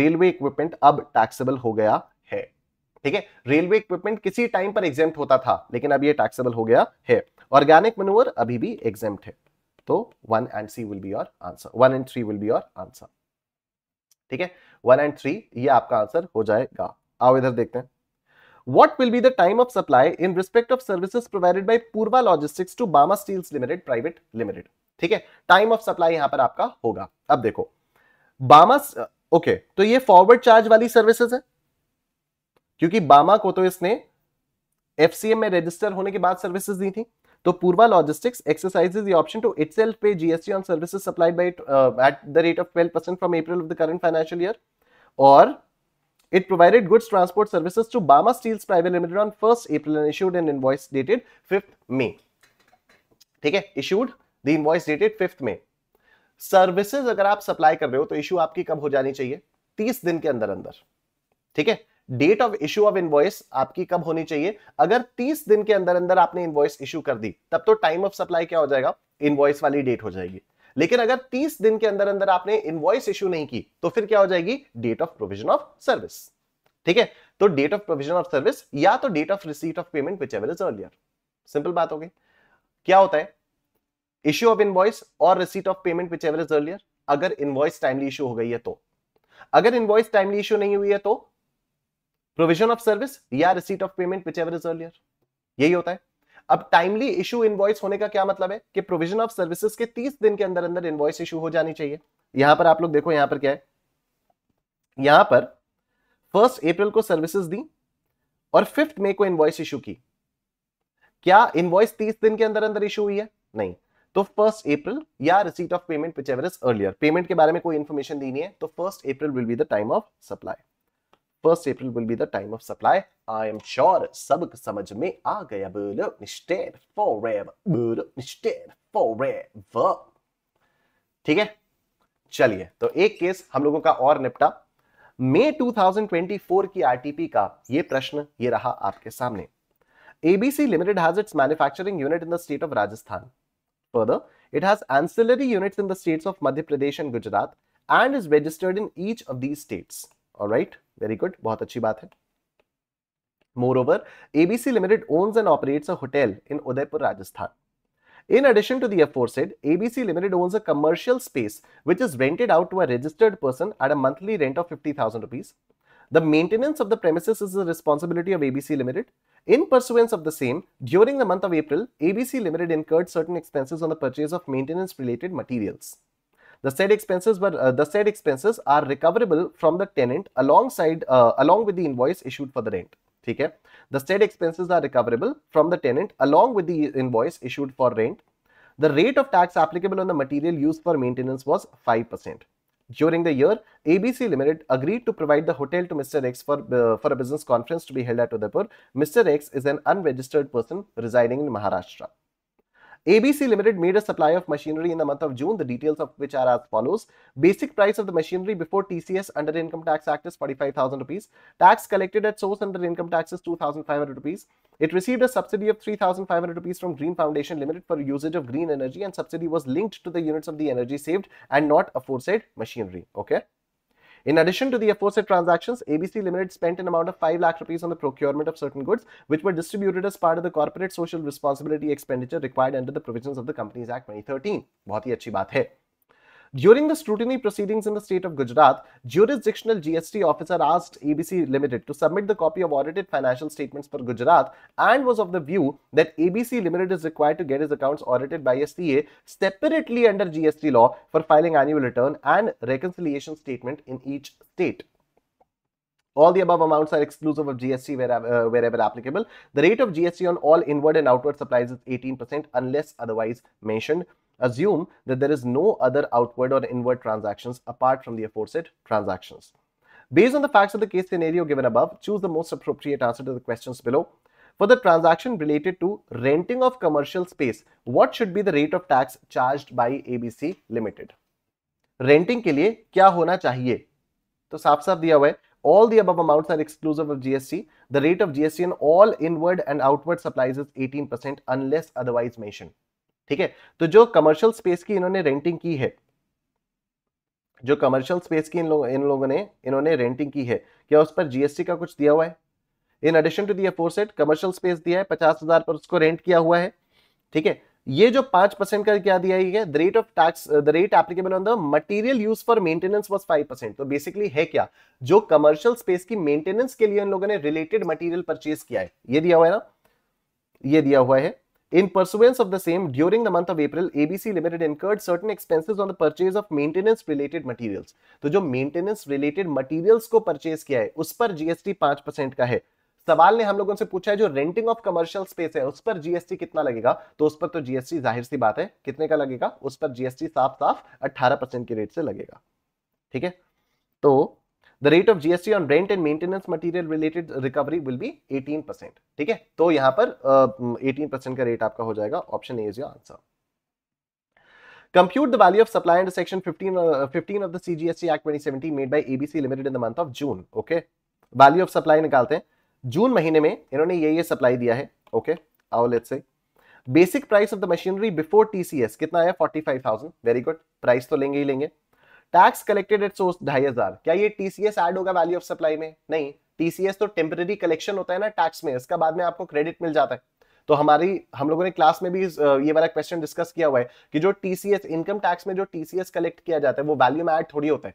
railway equipment अब टैक्सेबल हो गया है ठीक है रेलवे इक्विपमेंट किसी टाइम पर एग्जेम्प्ट होता था लेकिन अब ये टैक्सेबल हो गया है ऑर्गेनिक मनोवर अभी भी एग्जेम्प्ट है तो one and C will be your answer one and three will be your answer ठीक है वन एंड थ्री ये आपका आंसर हो जाएगा आओ इधर देखते हैं What will be the time of supply in respect of services provided by Purva Logistics to Bama Steels Limited Private Limited? ठीक है टाइम ऑफ सप्लाई यहां पर आपका होगा अब देखो बामा ओके तो ये फॉरवर्ड चार्ज वाली सर्विसेज है क्योंकि बामा को तो इसने एफसीएम में रजिस्टर होने के बाद सर्विसेज दी थी तो Purva logistics exercises the option to itself pay GST on services supplied by at the rate of 12% from April of the current financial year और It provided goods transport services to Bama Steels Private Limited on 1st April and issued an invoice dated 5th May. ठीक है issued the invoice dated 5th May. Services अगर आप supply कर रहे हो तो issue आपकी कब हो जानी चाहिए 30 दिन के अंदर अंदर ठीक है date of issue of invoice आपकी कब होनी चाहिए अगर 30 दिन के अंदर अंदर आपने इनवॉइस इशू कर दी तब तो टाइम ऑफ सप्लाई क्या हो जाएगा इनवॉइस वाली डेट हो जाएगी लेकिन अगर 30 दिन के अंदर अंदर आपने इनवॉइस इश्यू नहीं की तो फिर क्या हो जाएगी date of provision of service ठीक है तो date of provision of service या तो date of receipt of payment whichever is earlier simple बात हो गई क्या होता है इश्यू ऑफ इनवॉइस और receipt of payment whichever is earlier अगर इनवॉइस टाइमली इश्यू हो गई है तो अगर इनवॉइस टाइमली इश्यू नहीं हुई है तो प्रोविजन ऑफ सर्विस या receipt of payment whichever is earlier यही होता है अब टाइमली इशू इनवॉइस होने का क्या मतलब है कि प्रोविजन ऑफ सर्विसेज के 30 दिन के अंदर अंदर इनवॉइस इशू हो जानी चाहिए यहां पर आप लोग देखो यहां पर क्या है यहां पर फर्स्ट अप्रैल को सर्विसेज दी और फिफ्थ मे को इनवॉइस इशू की क्या इनवॉइस तीस दिन के अंदर अंदर इशू हुई है नहीं तो फर्स्ट अप्रैल या receipt of payment whichever is earlier payment के बारे में कोई इन्फॉर्मेशन दी नहीं है तो first April will be the time of supply first April will be the time of supply I am sure सब समझ में आ गया बोलो निस्टेड फॉरएवर बोलो निस्टेड फॉरएवर ठीक है चलिए तो एक केस हम लोगों का और निपटा मई 2024 की आरटीपी का ये प्रश्न ये रहा आपके सामने ABC limited has its manufacturing unit in the state of Rajasthan further it has ancillary units in the states of Madhya Pradesh and Gujarat and is registered in each of these states alright very good बहुत अच्छी बात है moreover abc limited owns and operates a hotel in udaipur rajasthan In addition to the aforesaid, ABC Limited owns a commercial space which is rented out to a registered person at a monthly rent of 50,000 rupees. The maintenance of the premises is the responsibility of ABC Limited. In pursuance of the same, during the month of April, ABC Limited incurred certain expenses on the purchase of maintenance related materials. The said expenses were uh, the said expenses are recoverable from the tenant alongside uh, along with the invoice issued for the rent. Okay, The said expenses are recoverable from the tenant along with the invoice issued for rent. The rate of tax applicable on the material used for maintenance was 5%. During the year, ABC Limited agreed to provide the hotel to Mr. X for, uh, for a business conference to be held at Udaipur. Mr. X is an unregistered person residing in Maharashtra. ABC Limited made a supply of machinery in the month of June, the details of which are as follows. Basic price of the machinery before TCS under Income Tax Act is 45,000 rupees. Tax collected at source under Income Tax is 2,500 rupees. It received a subsidy of 3,500 rupees from Green Foundation Limited for usage of green energy and subsidy was linked to the units of the energy saved and not aforesaid machinery. Okay. In addition to the aforesaid transactions, ABC Limited spent an amount of 5 lakh rupees on the procurement of certain goods which were distributed as part of the corporate social responsibility expenditure required under the provisions of the Companies Act 2013. बहुत ही अच्छी बात है during the scrutiny proceedings in the state of Gujarat, jurisdictional GST officer asked ABC Limited to submit the copy of audited financial statements for Gujarat and was of the view that ABC Limited is required to get its accounts audited by STA separately under GST law for filing annual return and reconciliation statement in each state. All the above amounts are exclusive of GST wherever, uh, wherever, applicable. The rate of GST on all inward and outward supplies is 18% unless otherwise mentioned. Assume that there is no other outward or inward transactions apart from the aforesaid transactions. Based on the facts of the case scenario given above, choose the most appropriate answer to the questions below. For the transaction related to renting of commercial space, what should be the rate of tax charged by ABC Limited? Renting के लिए क्या होना चाहिए? तो साफ साफ दिया हुआ है All the above amounts are exclusive of GST. The rate of GST on all inward and outward supplies is 18% unless otherwise mentioned. ठीक है तो जो कमर्शियल स्पेस की इन्होंने रेंटिंग की है जो कमर्शियल स्पेस की इन लोगों इन लोगों ने इन्होंने रेंटिंग की है क्या उस पर जीएसटी का कुछ दिया हुआ है in addition to the set commercial space दिया है पचास हजार पर उसको रेंट किया हुआ है ठीक है ये जो पांच परसेंट का क्या दिया है the rate of tax the rate applicable on the material use for maintenance was five percent तो बेसिकली है क्या जो कमर्शियल स्पेस की मेंटेनेंस के लिए इन लोगों ने रिलेटेड मटेरियल परचेज किया है ये दिया हुआ है ना ये दिया हुआ है In pursuance of the same, during the month of April, ABC Limited incurred certain expenses on the purchase of maintenance related materials. तो जो maintenance related materials को purchase किया है उस पर GST 5% का है सवाल ने हम लोगों से पूछा है जो renting of commercial space है उस पर GST कितना लगेगा तो उस पर तो GST जाहिर सी बात है कितने का लगेगा उस पर GST साफ साफ 18 के rate से लगेगा ठीक है तो the rate of GST on rent and maintenance material related recovery will be 18 percent ठीक है तो यहां पर एटीन uh, परसेंट का रेट आपका हो जाएगा option A is your answer Compute the value of supply under Section 15, uh, 15 of the CGST Act 2017 made by ABC Limited in the month of June. Okay. Value of supply निकालते हैं जून महीने में इन्होंने ये ये सप्लाई दिया है okay आओ let's say basic price of the machinery before TCS कितना आया 45,000 वेरी गुड प्राइस तो लेंगे ही लेंगे टैक्स कलेक्टेड एट सोर्स ढाई हजार क्या ये टीसीएस एड होगा वैल्यू ऑफ सप्लाई में नहीं टीसीएस तो टेम्पररी कलेक्शन होता है ना टैक्स में इसका बाद में आपको क्रेडिट मिल जाता है तो हमारी हम लोगों ने क्लास में भी ये वाला क्वेश्चन डिस्कस किया हुआ है कि जो टीसीएस इनकम टैक्स में जो टीसीएस कलेक्ट किया जाता है वो वैल्यू में एड थोड़ी होता है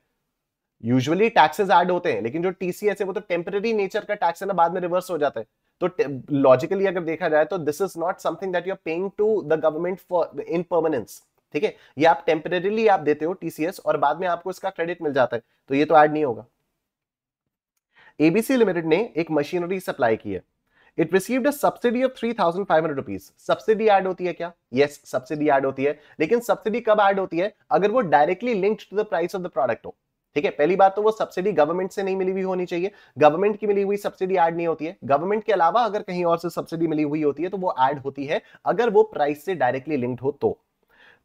यूजुअली टैक्सेस एड होते हैं लेकिन जो टीसीएस है वो तो टेम्परेरी नेचर का टैक्स है ना बाद में रिवर्स हो जाता है तो लॉजिकली अगर देखा जाए तो this is not something that you are paying to the government for in permanence ठीक है ये आप टेम्परेली आप देते हो टीसीएस और बाद में आपको इसका क्रेडिट मिल जाता है तो ये तो ऐड नहीं होगा एबीसी लिमिटेड ने एक मशीनरी सप्लाई की है it receive subsidy of three thousand five hundred rupees subsidy add होती है क्या यस सब्सिडी एड होती है लेकिन सब्सिडी कब एड होती है अगर वो directly linked to the price of the product हो ठीक है पहली बात तो वो सब्सिडी गवर्नमेंट से नहीं मिली हुई होनी चाहिए गवर्नमेंट की मिली हुई सब्सिडी एड नहीं होती है गवर्नमेंट के अलावा अगर कहीं और से सब्सिडी मिली हुई होती है तो वो एड होती है अगर वो प्राइस से डायरेक्टली लिंक्ड हो तो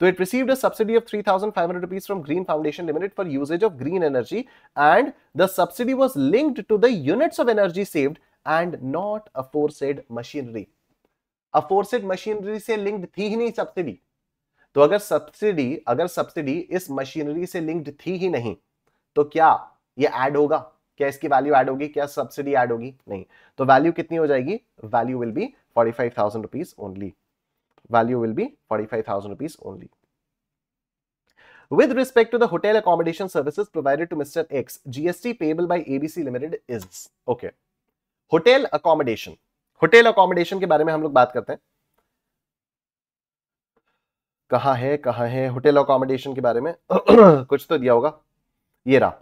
तो it receive a subsidy of three thousand five hundred rupees from green foundation limited for uses of green energy and the subsidy was linked to the units of energy saved and not aforesaid machinery aforesaid machinery से linked थी ही नहीं subsidy तो अगर subsidy अगर subsidy इस machinery से linked थी ही नहीं तो क्या ये ऐड होगा क्या इसकी वैल्यू ऐड होगी क्या सब्सिडी ऐड होगी नहीं तो वैल्यू कितनी हो जाएगी value will be forty five thousand rupees only value will be 45,000 rupees only. With respect to the hotel accommodation services provided to Mr. X, GST payable by ABC Limited is okay. hotel accommodation hotel accommodation के बारे में हम लोग बात करते हैं कहाँ है कहाँ है होटल अकोमोडेशन के बारे में कुछ तो दिया होगा ये रहा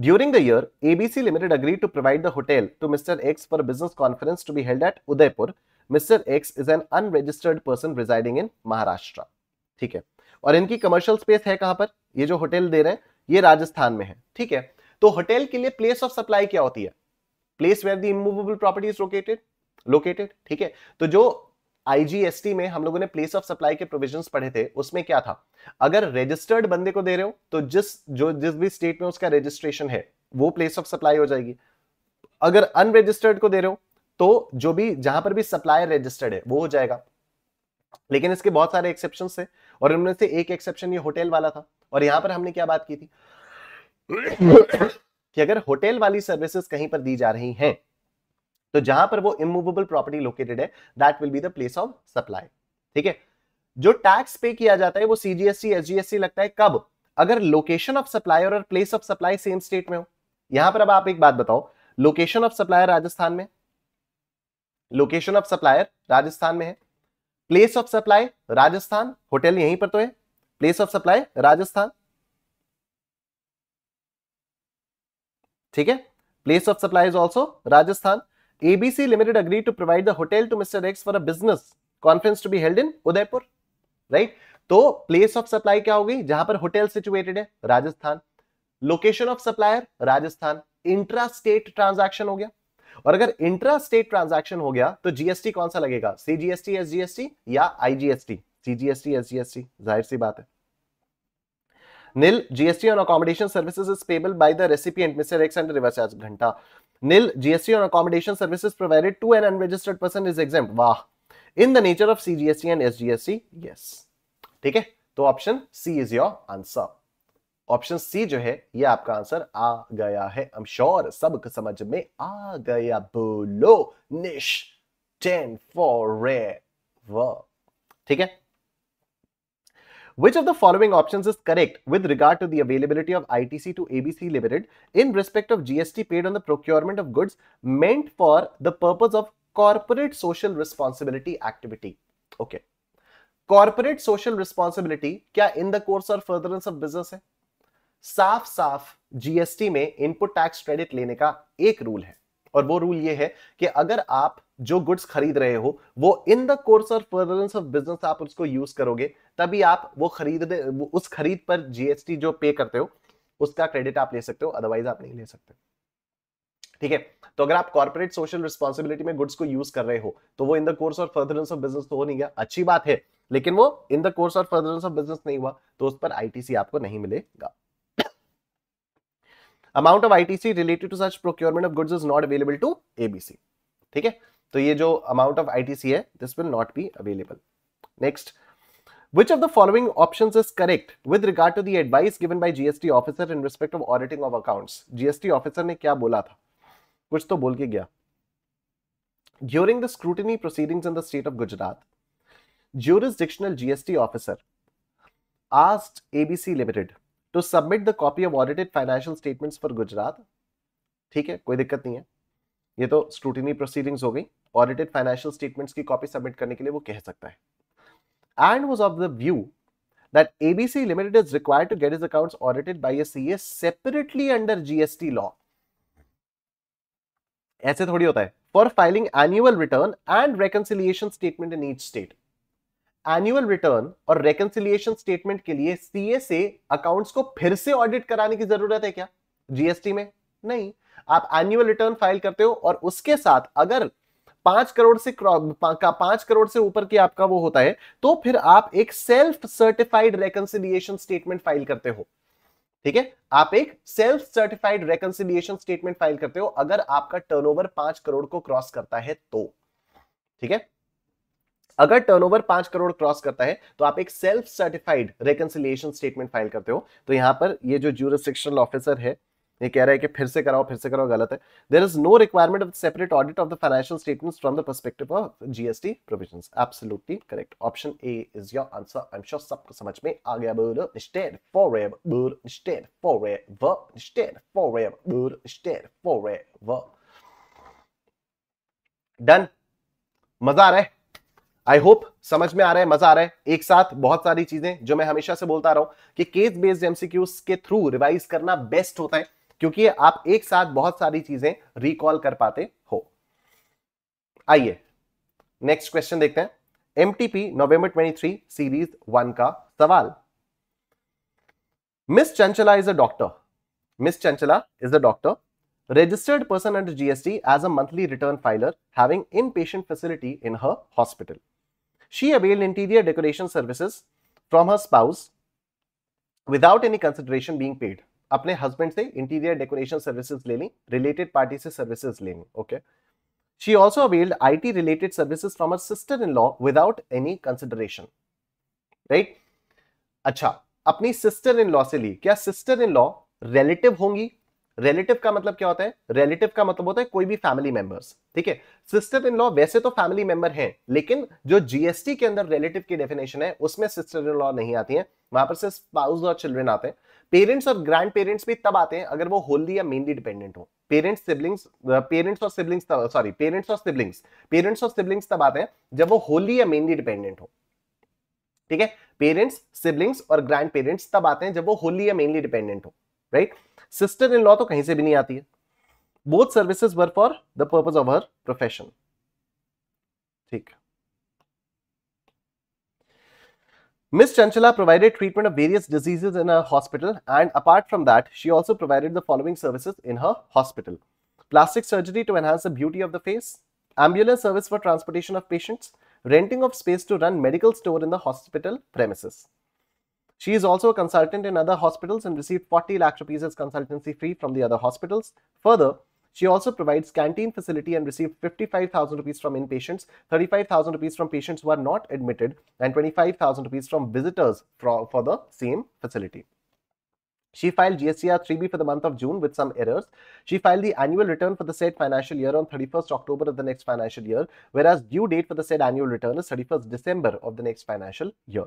During the year, ABC Limited agreed to provide the hotel to Mr. X for a business conference to be held at Udaipur mister X is an unregistered person residing in Maharashtra ठीक है और इनकी कमर्शियल स्पेस है कहां पर ये जो hotel दे रहे हैं ये राजस्थान में है ठीक है तो होटल के लिए प्लेस ऑफ सप्लाई क्या होती है place where the immovable property located located ठीक है तो जो आईजीएसटी में हम लोगों ने प्लेस ऑफ सप्लाई के प्रोविजन पढ़े थे उसमें क्या था अगर रजिस्टर्ड बंदे को दे रहे हो तो जिस जो जिस भी स्टेट में उसका रजिस्ट्रेशन है वो प्लेस ऑफ सप्लाई हो जाएगी अगर अनरजिस्टर्ड को दे रहे हो तो जो भी जहां पर भी सप्लायर रजिस्टर्ड है वो हो जाएगा लेकिन इसके बहुत सारे एक्सेप्शन है और इनमें से एक एक्सेप्शन ये होटल वाला था और यहां पर हमने क्या बात की थी कि अगर होटल वाली सर्विसेज कहीं पर दी जा रही हैं तो जहां पर वो इमूवेबल प्रॉपर्टी लोकेटेड है that will be the place of supply ठीक है जो टैक्स पे किया जाता है वो सीजीएससी एसजीएससी लगता है कब अगर लोकेशन ऑफ सप्लायर और place of supply same state में हो यहां पर अब आप एक बात बताओ लोकेशन ऑफ सप्लायर राजस्थान में लोकेशन ऑफ सप्लायर राजस्थान में है place of supply Rajasthan hotel यहीं पर तो है प्लेस ऑफ सप्लाई राजस्थान ठीक है place of supply is also Rajasthan ABC limited agree to provide the hotel to mister X for a business conference to be held in Udaipur right तो place of supply क्या होगी जहां पर होटल सिचुएटेड है Rajasthan location of supplier Rajasthan intra state transaction हो गया और अगर इंट्रा स्टेट ट्रांजेक्शन हो गया तो जीएसटी कौन सा लगेगा सीजीएसटी एसजीएसटी या आईजीएसटी एस एसजीएसटी जाहिर सी बात है nil GST on accommodation services is payable by the recipient mister X and reverse charge घंटा nil GST on accommodation services provided to an unregistered person is exempt वाह in the nature of C CGST and SGST yes ठीक है तो option C is your answer option C जो है ये आपका answer आ गया है आई एम श्योर सब समझ में आ गया बोलो निश टेन फॉर ठीक है Which of the following options is correct with regard to the availability of ITC to ABC Limited in respect of GST paid on the procurement of goods meant for the purpose of corporate social responsibility activity? Okay. Corporate social responsibility क्या in the course or furtherance of business है? साफ साफ GST में input tax credit लेने का एक rule है और वो रूल ये है कि अगर आप जो गुड्स खरीद रहे हो वो in the course of furtherance of business आप उसको यूज करोगे तभी आप वो वो उस खरीद पर जीएसटी जो पे करते हो उसका क्रेडिट आप ले सकते हो अदरवाइज आप नहीं ले सकते ठीक है तो अगर आप कॉर्पोरेट सोशल रिस्पॉन्सिबिलिटी में गुड्स को यूज कर रहे हो तो वो इन द कोर्स और फर्दरेंस ऑफ बिजनेस तो हो नहीं गया अच्छी बात है लेकिन वो इन द कोर्स और फर्दरेंस ऑफ बिजनेस नहीं हुआ तो उस पर आईटीसी आपको नहीं मिलेगा amount of ITC related to such procurement of goods is not available to ABC ठीक है तो ये जो अमाउंट ऑफ आईटीसी है this will not be available next Which of the following options is correct with regard to the advice given by GST officer in respect of auditing of accounts? GST officer ne kya bola tha? Kuch to bol ke gaya. During the scrutiny proceedings in the state of Gujarat, jurisdictional GST officer asked ABC Limited to submit the copy of audited financial statements for Gujarat ठीक है कोई दिक्कत नहीं है ये तो scrutiny proceedings हो गई ऑडिटेड फाइनेंशियल स्टेटमेंट्स की कॉपी सबमिट करने के लिए वो कह सकता है and was of the view that ABC Limited is required to get its accounts audited by C CA separately under GST law ऐसे थोड़ी होता है for filing annual return and reconciliation statement in each state annual return और reconciliation statement के लिए CA से accounts को फिर से ऑडिट कराने की जरूरत है क्या जीएसटी में नहीं आप एनुअल रिटर्न फाइल करते हो और उसके साथ अगर पांच करोड़ से का पांच करोड़ से ऊपर की आपका वो होता है तो फिर आप एक self certified reconciliation statement file करते हो ठीक है आप एक self certified reconciliation statement file करते हो अगर आपका टर्नओवर ओवर पांच करोड़ को क्रॉस करता है तो ठीक है अगर टर्नओवर पांच करोड़ क्रॉस करता है तो आप एक self certified reconciliation statement file करते हो तो यहां पर ये जो जूरिस्डिक्शनल ऑफिसर है ये कह रहा है कि फिर से कराओ फिर से कराओ गलत है there is no requirement of separate audit of the financial statements from the perspective of GST provisions absolutely correct option A is your answer I am sure सबको समझ में आ गया बोलो स्टेड स्टेट फॉरएवर बोल स्टेट फॉरएवर स्टेट फॉरएवर बोल state forever done मजा आ रहा है आई होप समझ में आ रहा है मजा आ रहा है एक साथ बहुत सारी चीजें जो मैं हमेशा से बोलता रहा हूं कि केस बेस्ड एमसीक्यूज के थ्रू रिवाइज करना बेस्ट होता है क्योंकि आप एक साथ बहुत सारी चीजें रिकॉल कर पाते हो आइए नेक्स्ट क्वेश्चन देखते हैं एमटीपी नवंबर 23 सीरीज वन का सवाल miss Chanchala is a doctor miss Chanchala is a doctor person under GST as a monthly return filer having inpatient facility in her hospital she availed interior decoration services from her spouse without any consideration being paid. अपने husband से interior decoration services ले ली related party से services ले ली okay she also availed I T related services from her sister in law without any consideration right अच्छा अपनी sister in law से ली क्या सिस्टर इन लॉ रिलेटिव होंगी रिलेटिव का मतलब क्या होता है रिलेटिव का मतलब होता है कोई भी फैमिली मेंबर्स ठीक है सिस्टर इन लॉ वैसे तो फैमिली मेंबर हैं लेकिन जो जीएसटी के अंदर रिलेटिव की डेफिनेशन है उसमें सिस्टर इन लॉ नहीं आती है वहां पर सिर्फ स्पाउस और चिल्ड्रन आते हैं पेरेंट्स और ग्रैंड पेरेंट्स भी तब आते हैं अगर वो होली या मेनली डिपेंडेंट हो पेरेंट्स सिबलिंग्स पेरेंट्स और सिबलिंग्स सॉरी पेरेंट्स और सिबलिंग्स पेरेंट्स और सिबलिंग्स तब आते हैं जब वो होली या मेनली डिपेंडेंट हो ठीक है पेरेंट्स सिबलिंग्स और ग्रैंड पेरेंट्स तब आते हैं जब वो होली या मेनली डिपेंडेंट हो राइट right? Sister-in-law, तो कहीं से भी नहीं आती है both services were for the purpose of her profession ठीक Miss Chanchala provided treatment of various diseases in her hospital and apart from that, she also provided the following services in her hospital. Plastic surgery to enhance the beauty of the face, ambulance service for transportation of patients, renting of space to run medical store in the hospital premises. She is also a consultant in other hospitals and received 40 lakh rupees as consultancy fee from the other hospitals. Further, she also provides canteen facility and received 55,000 rupees from inpatients, 35,000 rupees from patients who are not admitted, and 25,000 rupees from visitors for, the same facility. She filed GSCR 3B for the month of June with some errors. She filed the annual return for the said financial year on 31st October of the next financial year, whereas due date for the said annual return is 31st December of the next financial year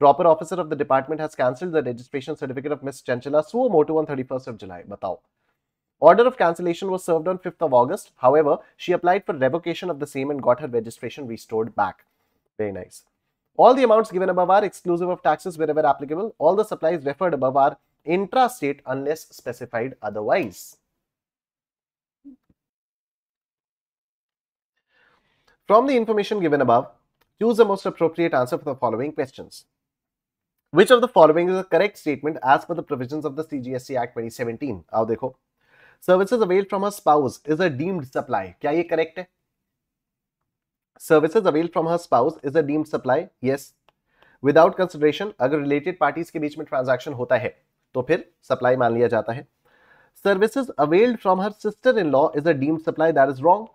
proper officer of the department has cancelled the registration certificate of Miss Chanchala suo motu on 31st of July Batao. Order of cancellation was served on 5th of August. However, she applied for revocation of the same and got her registration restored back. Very nice. All the amounts given above are exclusive of taxes wherever applicable. All the supplies referred above are intra-state unless specified otherwise. From the information given above, choose the most appropriate answer for the following questions. Which of the following is a correct statement as per the provisions of the cgsc Act 2017? आओ देखो. Services availed from a spouse is a deemed supply. क्या ये correct है? Services availed from her spouse is a deemed supply. Yes. Without consideration, अगर related parties के बीच में transaction होता है, तो फिर supply मान लिया जाता है. Services availed from her sister-in-law is a deemed supply. That is wrong.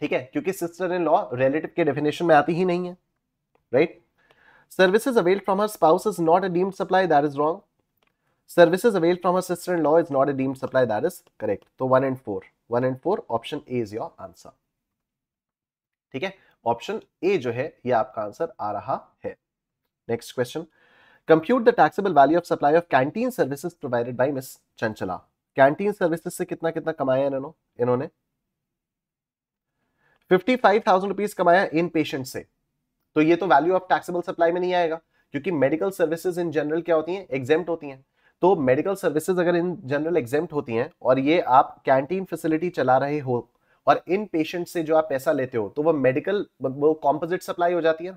ठीक है, क्योंकि sister-in-law relative के definition में आती ही नहीं है, right? Services availed from her spouse is not a deemed supply. That is wrong. Services availed from her sister-in-law is not a deemed supply. That is correct. So 1 and 4. 1 and 4 option A is your answer. theek hai option a jo hai ye aapka answer aa raha hai next question compute the taxable value of supply of canteen services provided by miss chanchala canteen services se kitna kitna kamaya इन्होंने inhone fifty five thousand rupees कमाया in patient तो ये तो value of taxable supply में नहीं आएगा क्योंकि medical services in general क्या होती हैं एग्जेम्प्ट होती हैं तो मेडिकल सर्विसेज अगर इन जनरल एग्जेम्प्ट होती हैं और ये आप कैंटीन फैसिलिटी चला रहे हो और इन पेशेंट से जो आप पैसा लेते हो तो वो मेडिकल वो कॉम्पोजिट सप्लाई हो जाती है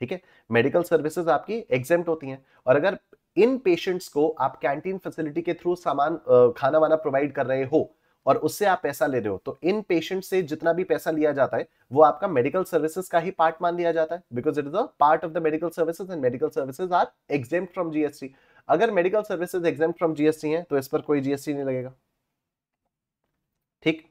ठीक है मेडिकल सर्विसेज आपकी एग्जेम्प्ट होती हैं और अगर इन पेशेंट्स को आप कैंटीन फैसिलिटी के थ्रू सामान खाना वाना प्रोवाइड कर रहे हो और उससे आप पैसा ले रहे हो तो इन पेशेंट से जितना भी पैसा लिया जाता है वो आपका मेडिकल सर्विसेज का ही पार्ट मान लिया जाता है because it is a part of the medical services and medical services are exempt from GST अगर medical services exempt from GST है तो इस पर कोई जीएसटी नहीं लगेगा ठीक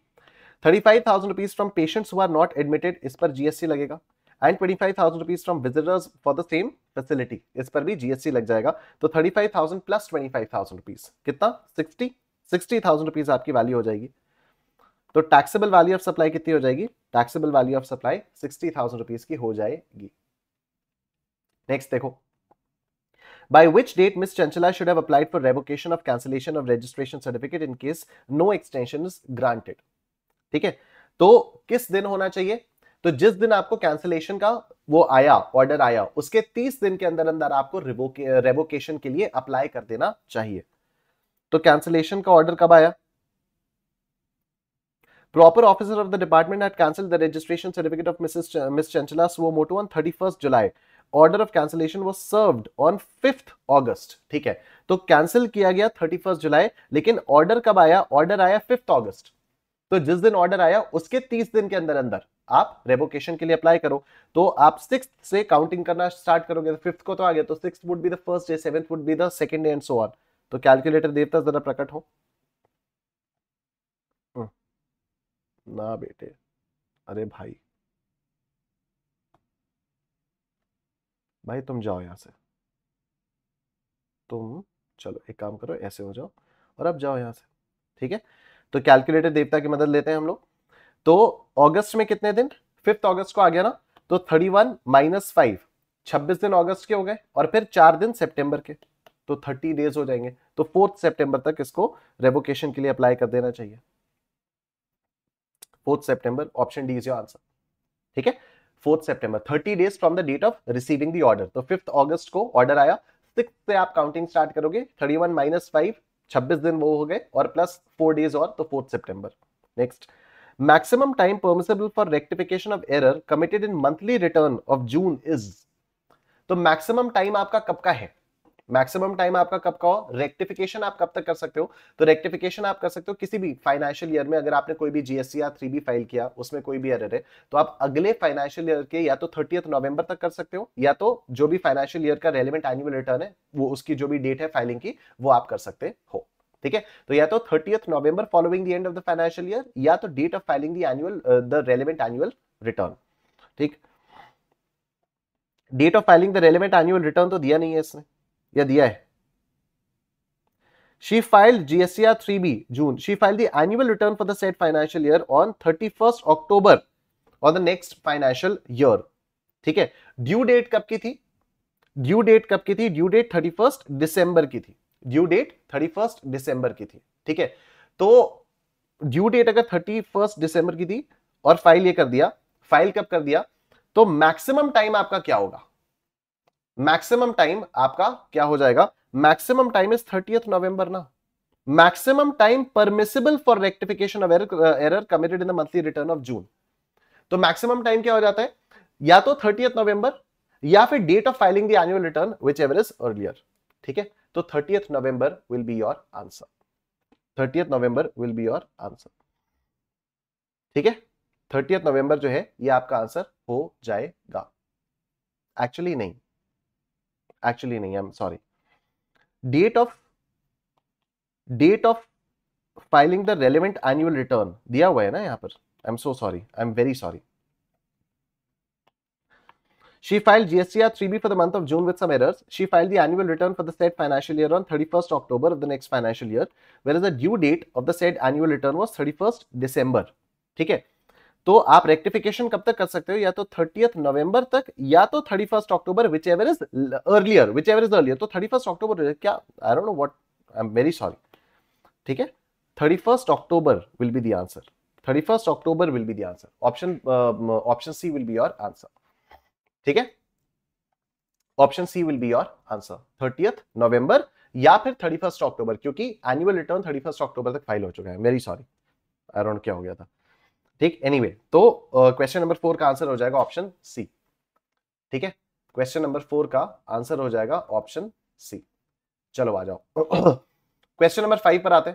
thirty five thousand rupees from patients who are not admitted इस पर जीएसटी लगेगा and twenty five thousand rupees from visitors for the same facility इस पर भी जीएसटी लग जाएगा तो thirty five thousand plus twenty five thousand rupees कितना सिक्सटी सिक्सटी थाउजेंड रुपीज़ आपकी वैल्यू हो जाएगी तो टैक्सेबल वैल्यू ऑफ सप्लाई कितनी हो जाएगी taxable value of supply sixty thousand rupees की हो जाएगी नेक्स्ट देखो by which date Ms. Chanchila should have applied for revocation of cancellation of registration certificate in case no extension is granted. ठीक है तो किस दिन होना चाहिए तो जिस दिन आपको कैंसिलेशन का वो आया ऑर्डर आया उसके 30 दिन के अंदर अंदर आपको रेवोकेशन के लिए अप्लाई कर देना चाहिए तो कैंसिलेशन का ऑर्डर कब आया proper officer of the department had cancelled the registration certificate of Mrs. Ch Miss Chanchila Suomoto on 31st July order of cancellation was served on 5th August. ठीक है तो कैंसिल किया गया फर्स्ट जुलाई लेकिन order कब आया ऑर्डर आया 5th अगस्त तो जिस दिन ऑर्डर आया उसके 30 दिन के अंदर अंदर आप रेवोकेशन के लिए अप्लाई करो तो आप सिक्स से काउंटिंग करना स्टार्ट करोगे तो फिफ्थ को तो आ गया तो six would be the first day seventh would be the second day and so on तो कैलकुलेटर देवता जरा प्रकट हो हम्म। ना बेटे अरे भाई भाई तुम जाओ यहां से तुम चलो एक काम करो ऐसे हो जाओ और अब जाओ यहां से ठीक है तो कैलकुलेटर देवता की मदद लेते हैं हम लोग तो अगस्त में कितने दिन फिफ्थ अगस्त को आ गया ना तो थर्टी वन माइनस फाइव छब्बीस दिन अगस्त के हो गए और फिर चार दिन सितंबर के तो थर्टी डेज हो जाएंगे तो फोर्थ सेप्टेम्बर तक इसको रेवोकेशन के लिए अप्लाई कर देना चाहिए fourth September option D is your answer ठीक है fourth September thirty days from the date of receiving the order तो फिफ्थ ऑगस्ट को ऑर्डर आया सिक्स से आप काउंटिंग स्टार्ट करोगे थर्टी वन माइनस फाइव छब्बीस दिन वो हो गए और प्लस फोर डेज और तो fourth September next maximum time permissible for rectification of error committed in monthly return of June is तो मैक्सिमम टाइम आपका कब का है मैक्सिमम टाइम आपका कब का हो रेक्टिफिकेशन आप कब तक कर सकते हो तो रेक्टिफिकेशन आप कर सकते हो किसी भी फाइनेंशियल ईयर में अगर आपने कोई भी जीएससी या थ्री फाइल किया उसमें कोई भी एरर है तो आप अगले फाइनेंशियल ईयर के या तो थर्टी नवंबर तक कर सकते हो या तो जो भी फाइनेंशियल ईयर का रेलिवेंट एनुअल रिटर्न है वो उसकी जो भी डेट है फाइलिंग की वो आप कर सकते हो ठीक है तो या तो thirty November following the end of the financial year या तो date of filing dual the relevant annual return ठीक date of filing the relevant annual return तो दिया नहीं है इसमें यह दिया है she file GSR three B June she file the annual return for the said financial year on thirty first October on the next financial year ठीक है ड्यू डेट कब की थी ड्यू डेट कब की थी due date thirty first December की थी due date thirty first December की थी ठीक है तो ड्यू डेट अगर थर्टी फर्स्ट दिसंबर की थी और फाइल ये कर दिया फाइल कब कर दिया तो मैक्सिमम टाइम आपका क्या होगा मैक्सिमम टाइम आपका क्या हो जाएगा maximum time is thirty November ना maximum time permissible for rectification of error committed in the monthly return of June तो मैक्सिमम टाइम क्या हो जाता है या तो थर्टी नवंबर या फिर date of filing dual return whichever is earlier ठीक है तो thirty November will be your answer thirty November will be your answer ठीक है थर्टी नवंबर जो है ये आपका आंसर हो जाएगा एक्चुअली नहीं एक्चुअली नहीं I am sorry date of date of filing the relevant annual return दिया हुआ है ना यहां पर I am so sorry I am very sorry She filed GSTR 3B for the month of June with some errors. She filed the annual return for the said financial year on 31st October of the next financial year, whereas the due date of the said annual return was 31st December. ठीक है तो आप rectification कब तक कर सकते हो या तो थर्टी नवंबर तक या तो thirty first October whichever is earlier whichever is earlier तो थर्टी फर्स्ट अक्टूबर क्या I don't know what I am very sorry ठीक है thirty first October will be the answer thirty first October will be the answer option option C will be your answer ठीक है option C will be your answer thirty November या फिर thirty first October क्योंकि annual return thirty first October तक file हो चुका है very sorry around क्या हो गया था ठीक एनी anyway, तो क्वेश्चन नंबर फोर का आंसर हो जाएगा ऑप्शन सी ठीक है क्वेश्चन नंबर फोर का आंसर हो जाएगा ऑप्शन सी चलो आ जाओ क्वेश्चन नंबर फाइव पर आते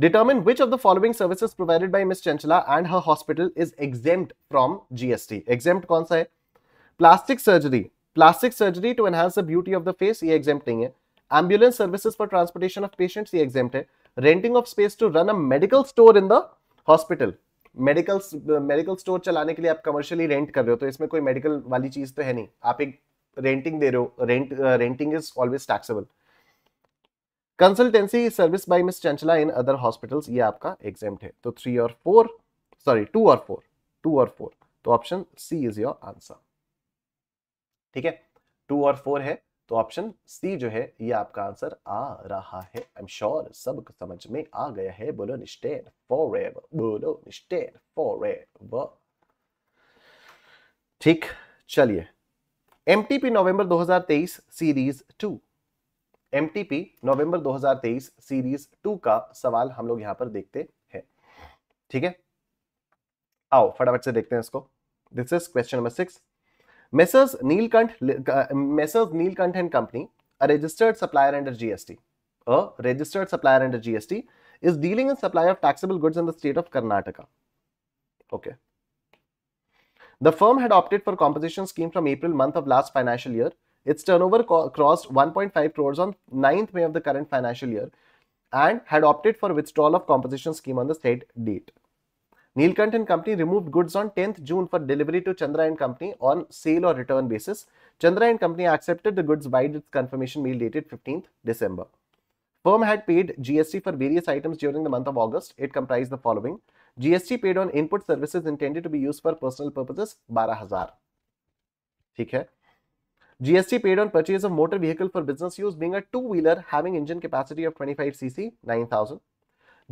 determine which of the following services provided by Miss Chanchala and her hospital is exempt from GST exempt कौन सा है plastic surgery plastic surgery to enhance beauty of the face ये exempt नहीं है ambulance service for transportation of patient ये exempt है renting of space to run a medical store in the hospital medical medical store चलाने के लिए आप commercially rent कर रहे हो तो इसमें कोई मेडिकल वाली चीज़ तो है नहीं आप एक रेंटिंग दे रहे हो rent renting is always taxable consultancy service by Miss Chanchala in other hospitals ये आपका एग्जाम है तो थ्री और फोर सॉरी टू और फोर टू और फोर तो option C is your answer ठीक है टू और फोर है तो ऑप्शन सी जो है ये आपका आंसर आ रहा है आई एम श्योर सब समझ में आ गया है बोलो निस्टेन फॉर बोलो निस्टेन फॉर ठीक चलिए MTP November 2023 series two MTP November 2023 series two का सवाल हम लोग यहां पर देखते हैं ठीक है आओ फटाफट से देखते हैं इसको this is question number six Messrs. Neelkant, uh, Messrs. Neelkant and Company, a registered supplier under GST, a registered supplier under GST, is dealing in supply of taxable goods in the state of Karnataka. Okay. The firm had opted for composition scheme from April month of last financial year. Its turnover crossed 1.5 crores on 9th May of the current financial year and had opted for withdrawal of composition scheme on the said date. Neelkant and Company removed goods on 10th June for delivery to Chandra and Company on sale or return basis. Chandra and Company accepted the goods by its confirmation mail dated 15th December. Firm had paid GST for various items during the month of August. It comprised the following. GST paid on input services intended to be used for personal purposes 12000 ठीक है GST paid on purchase of motor vehicle for business use being a two wheeler having engine capacity of 25cc 9000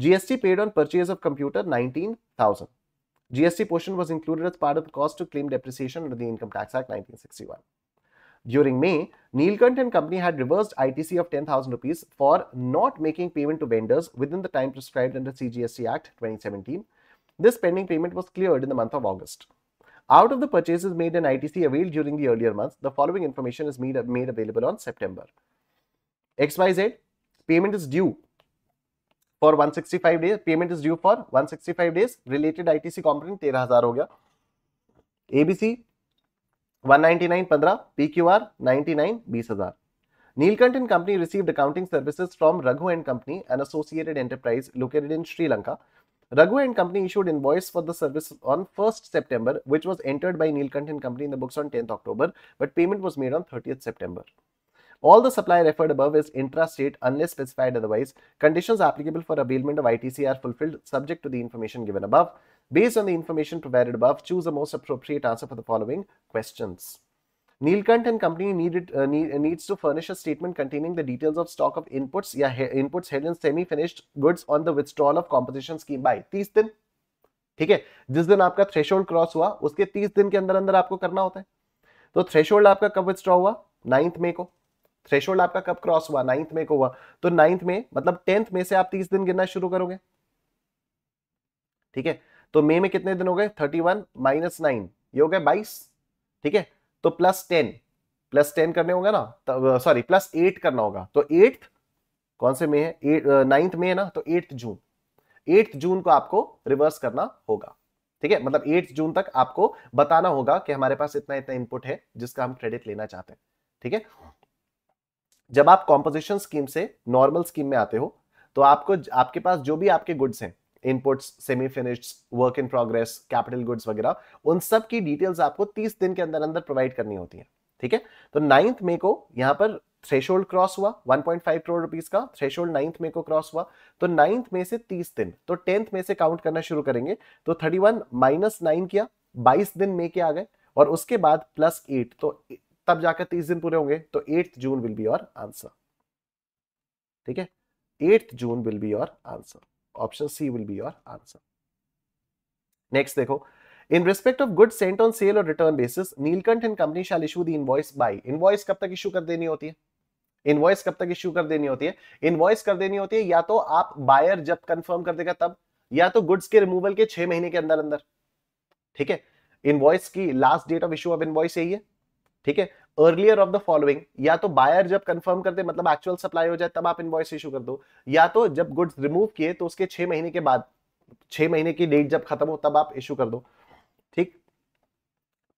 GST paid on purchase of computer 19,000. GST portion was included as part of the cost to claim depreciation under the Income Tax Act 1961. During May, Neelkant and company had reversed ITC of 10,000 rupees for not making payment to vendors within the time prescribed under CGST Act 2017. This pending payment was cleared in the month of August. Out of the purchases made in ITC availed during the earlier months, the following information is made, made available on September. XYZ payment is due for 165 days, payment is due for 165 days. Related ITC component 13000 ABC गया ABC 199 15 PQR 99 20000 Neelkant and Company received accounting services from Raghu and Company, an associated enterprise located in Sri Lanka. Raghu and Company issued invoice for the service on 1st September, which was entered by Neelkant and Company in the books on 10th October, but payment was made on 30th September. All the supply referred above is intra-state unless specified otherwise. Conditions applicable for availment of ITC are fulfilled subject to the information given above. Based on the information provided above, choose the most appropriate answer for the following questions. Neelkant and company needed, uh, need, needs to furnish a statement containing the details of stock of inputs yeah he, inputs held in semi-finished goods on the withdrawal of composition scheme by 30 दिन ठीक है जिस दिन आपका threshold cross हुआ उसके 30 दिन के अंदर अंदर आपको करना होता है तो थ्रेशोल्ड आपका कब विथड्रॉ हुआ नाइन्थ मे को थ्रेशोल्ड आपका कब क्रॉस हुआ नाइन्थ में को हुआ तो नाइन्थ में मतलब टेंथ में से आप तीस दिन गिनना शुरू करोगे ठीक है तो मे में में कितने दिन हो गए थर्टी वन माइनस नाइन ये हो गए बाईस ठीक है तो प्लस टेन प्लस टेन करने होगा ना तो, सॉरी प्लस एट करना होगा तो एट्थ कौन से में है नाइन्थ में है ना तो एट्थ जून एट्थ जून को आपको रिवर्स करना होगा ठीक है मतलब एट्थ जून तक आपको बताना होगा कि हमारे पास इतना इतना इनपुट है जिसका हम क्रेडिट लेना चाहते हैं ठीक है जब आप कॉम्पोजिशन स्कीम से नॉर्मल स्कीम में आते हो तो आपको आपके पास जो भी आपके गुड्स हैं inputs semi finish work in progress capital goods वगैरह उन सब की डिटेल्स आपको 30 दिन के अंदर अंदर प्रोवाइड करनी होती है ठीक है तो नाइन्थ मे को यहाँ पर थ्रेशोल्ड क्रॉस हुआ 1.5 करोड़ रुपीस का थ्रेशोल्ड नाइन्थ मे को क्रॉस हुआ तो नाइन्थ मे से 30 दिन तो टेंथ मे से काउंट करना शुरू करेंगे तो 31 वन माइनस किया 22 दिन मे के आ गए और उसके बाद प्लस एट तो तब जाकर तीस दिन पूरे होंगे तो eighth June will be your answer ठीक है eighth June will be your answer option C will be your answer next देखो In respect of goods sent on sale or return basis, Neelkant and company shall issue the invoice by. Invoice कब तक issue कर देनी होती है invoice कब तक issue कर देनी होती है इनवॉइस कर देनी होती है या तो आप बायर जब कंफर्म कर देगा तब या तो गुड्स के रिमूवल के छह महीने के अंदर अंदर ठीक है इनवॉइस की last date of issue of invoice यही है ठीक है अर्लियर ऑफ द फॉलोइंग या तो बायर जब कंफर्म करते मतलब एक्चुअल सप्लाई हो जाए तब आप इनवॉइस इशू कर दो या तो जब गुड्स रिमूव किए तो उसके छह महीने के बाद छह महीने की डेट जब खत्म हो तब आप इशू कर दो ठीक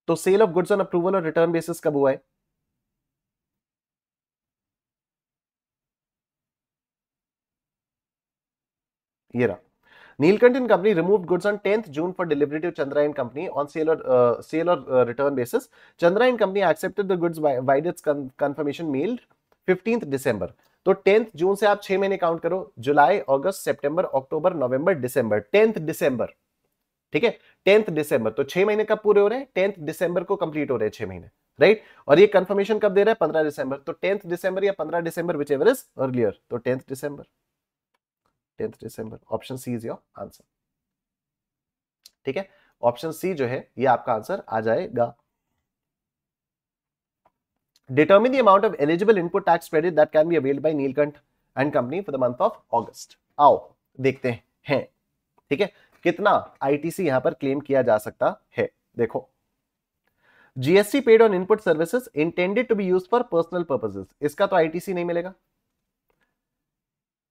तो sale of goods on approval और रिटर्न बेसिस कब हुआ है ये रहा Neelkantan company removed goods on 10th June for delivery to Chandrayaan company on sale or uh, sale or uh, return basis. Chandrayaan company accepted the goods by, by its con confirmation mailed 15th December. तो 10th जून से आप छह महीने count करो जुलाई अगस्त सितंबर अक्टूबर नवंबर दिसंबर 10th दिसंबर ठीक है 10th दिसंबर तो छह महीने कब पूरे हो रहे हैं 10th दिसंबर को कंप्लीट हो रहे हैं छह महीने राइट और ये कंफर्मेशन कब दे रहा है 15 दिसंबर तो 10th दिसंबर या 15 December whichever is earlier तो 10th December tenth December option C is your answer ठीक है ऑप्शन सी जो है ये आपका आंसर आ जाएगा determine amount of eligible input tax credit that can be be by Neelkanth and company for the month of August आओ देखते हैं ठीक है कितना आईटीसी यहां पर क्लेम किया जा सकता है देखो GST paid on input services intended to be use for personal purposes इसका तो आईटीसी नहीं मिलेगा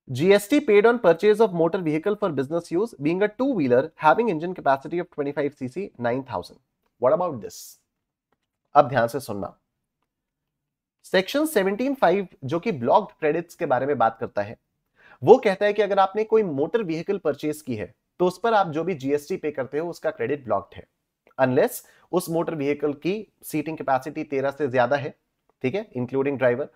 GST paid on purchase of motor vehicle for business use being a two-wheeler having engine capacity of 25cc 9000. What about this? अब ध्यान से सुनना section 17.5 जो कि ब्लॉक्ड क्रेडिट्स के बारे में बात करता है वो कहता है कि अगर आपने कोई मोटर व्हीकल परचेज की है तो उस पर आप जो भी जीएसटी पे करते हो उसका क्रेडिट ब्लॉक्ड है अनलेस उस मोटर व्हीकल की सीटिंग कैपेसिटी 13 से ज्यादा है ठीक है इंक्लूडिंग ड्राइवर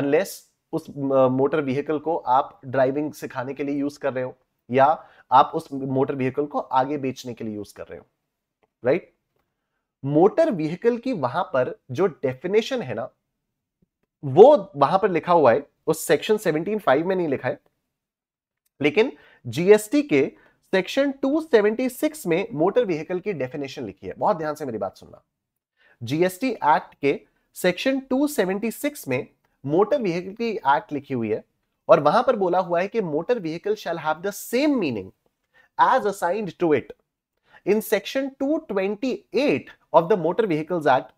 अनलेस उस मोटर व्हीकल को आप ड्राइविंग सिखाने के लिए यूज कर रहे हो या आप उस मोटर व्हीकल को आगे बेचने के लिए यूज कर रहे हो राइट मोटर व्हीकल की वहां पर जो डेफिनेशन है ना वो वहां पर लिखा हुआ है उस सेक्शन 175 में नहीं लिखा है लेकिन जीएसटी के सेक्शन 276 में मोटर व्हीकल की डेफिनेशन लिखी है बहुत ध्यान से मेरी बात सुनना जीएसटी एक्ट के सेक्शन 276 में मोटर व्हीकल की एक्ट लिखी हुई है और वहां पर बोला हुआ है कि motor vehicle shall have the same meaning as assigned to it in section 228 of the motor vehicles act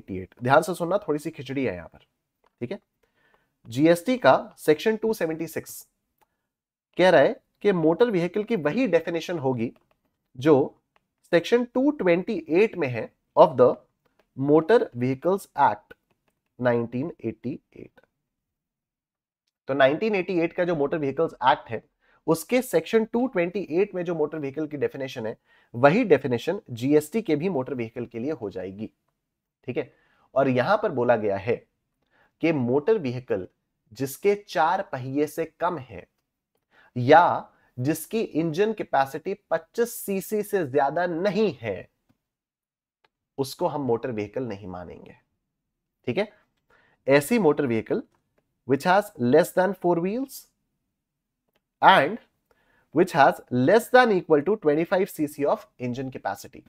1988 ध्यान से सुनना थोड़ी सी खिचड़ी है यहां पर ठीक है जीएसटी का सेक्शन 276 कह रहा है कि मोटर व्हीकल की वही डेफिनेशन होगी जो सेक्शन 228 में है of the motor vehicles act 1988 तो 1988 का जो मोटर व्हीकल्स एक्ट है उसके सेक्शन 228 में जो मोटर व्हीकल की डेफिनेशन है वही डेफिनेशन जीएसटी के भी मोटर व्हीकल के लिए हो जाएगी ठीक है और यहां पर बोला गया है कि मोटर व्हीकल जिसके चार पहिए से कम है या जिसकी इंजन कैपेसिटी 25 सीसी से ज्यादा नहीं है उसको हम मोटर व्हीकल नहीं मानेंगे ठीक है ऐसी motor vehicle which has four than 4 wheels and which has less than equal to 25 cc of engine capacity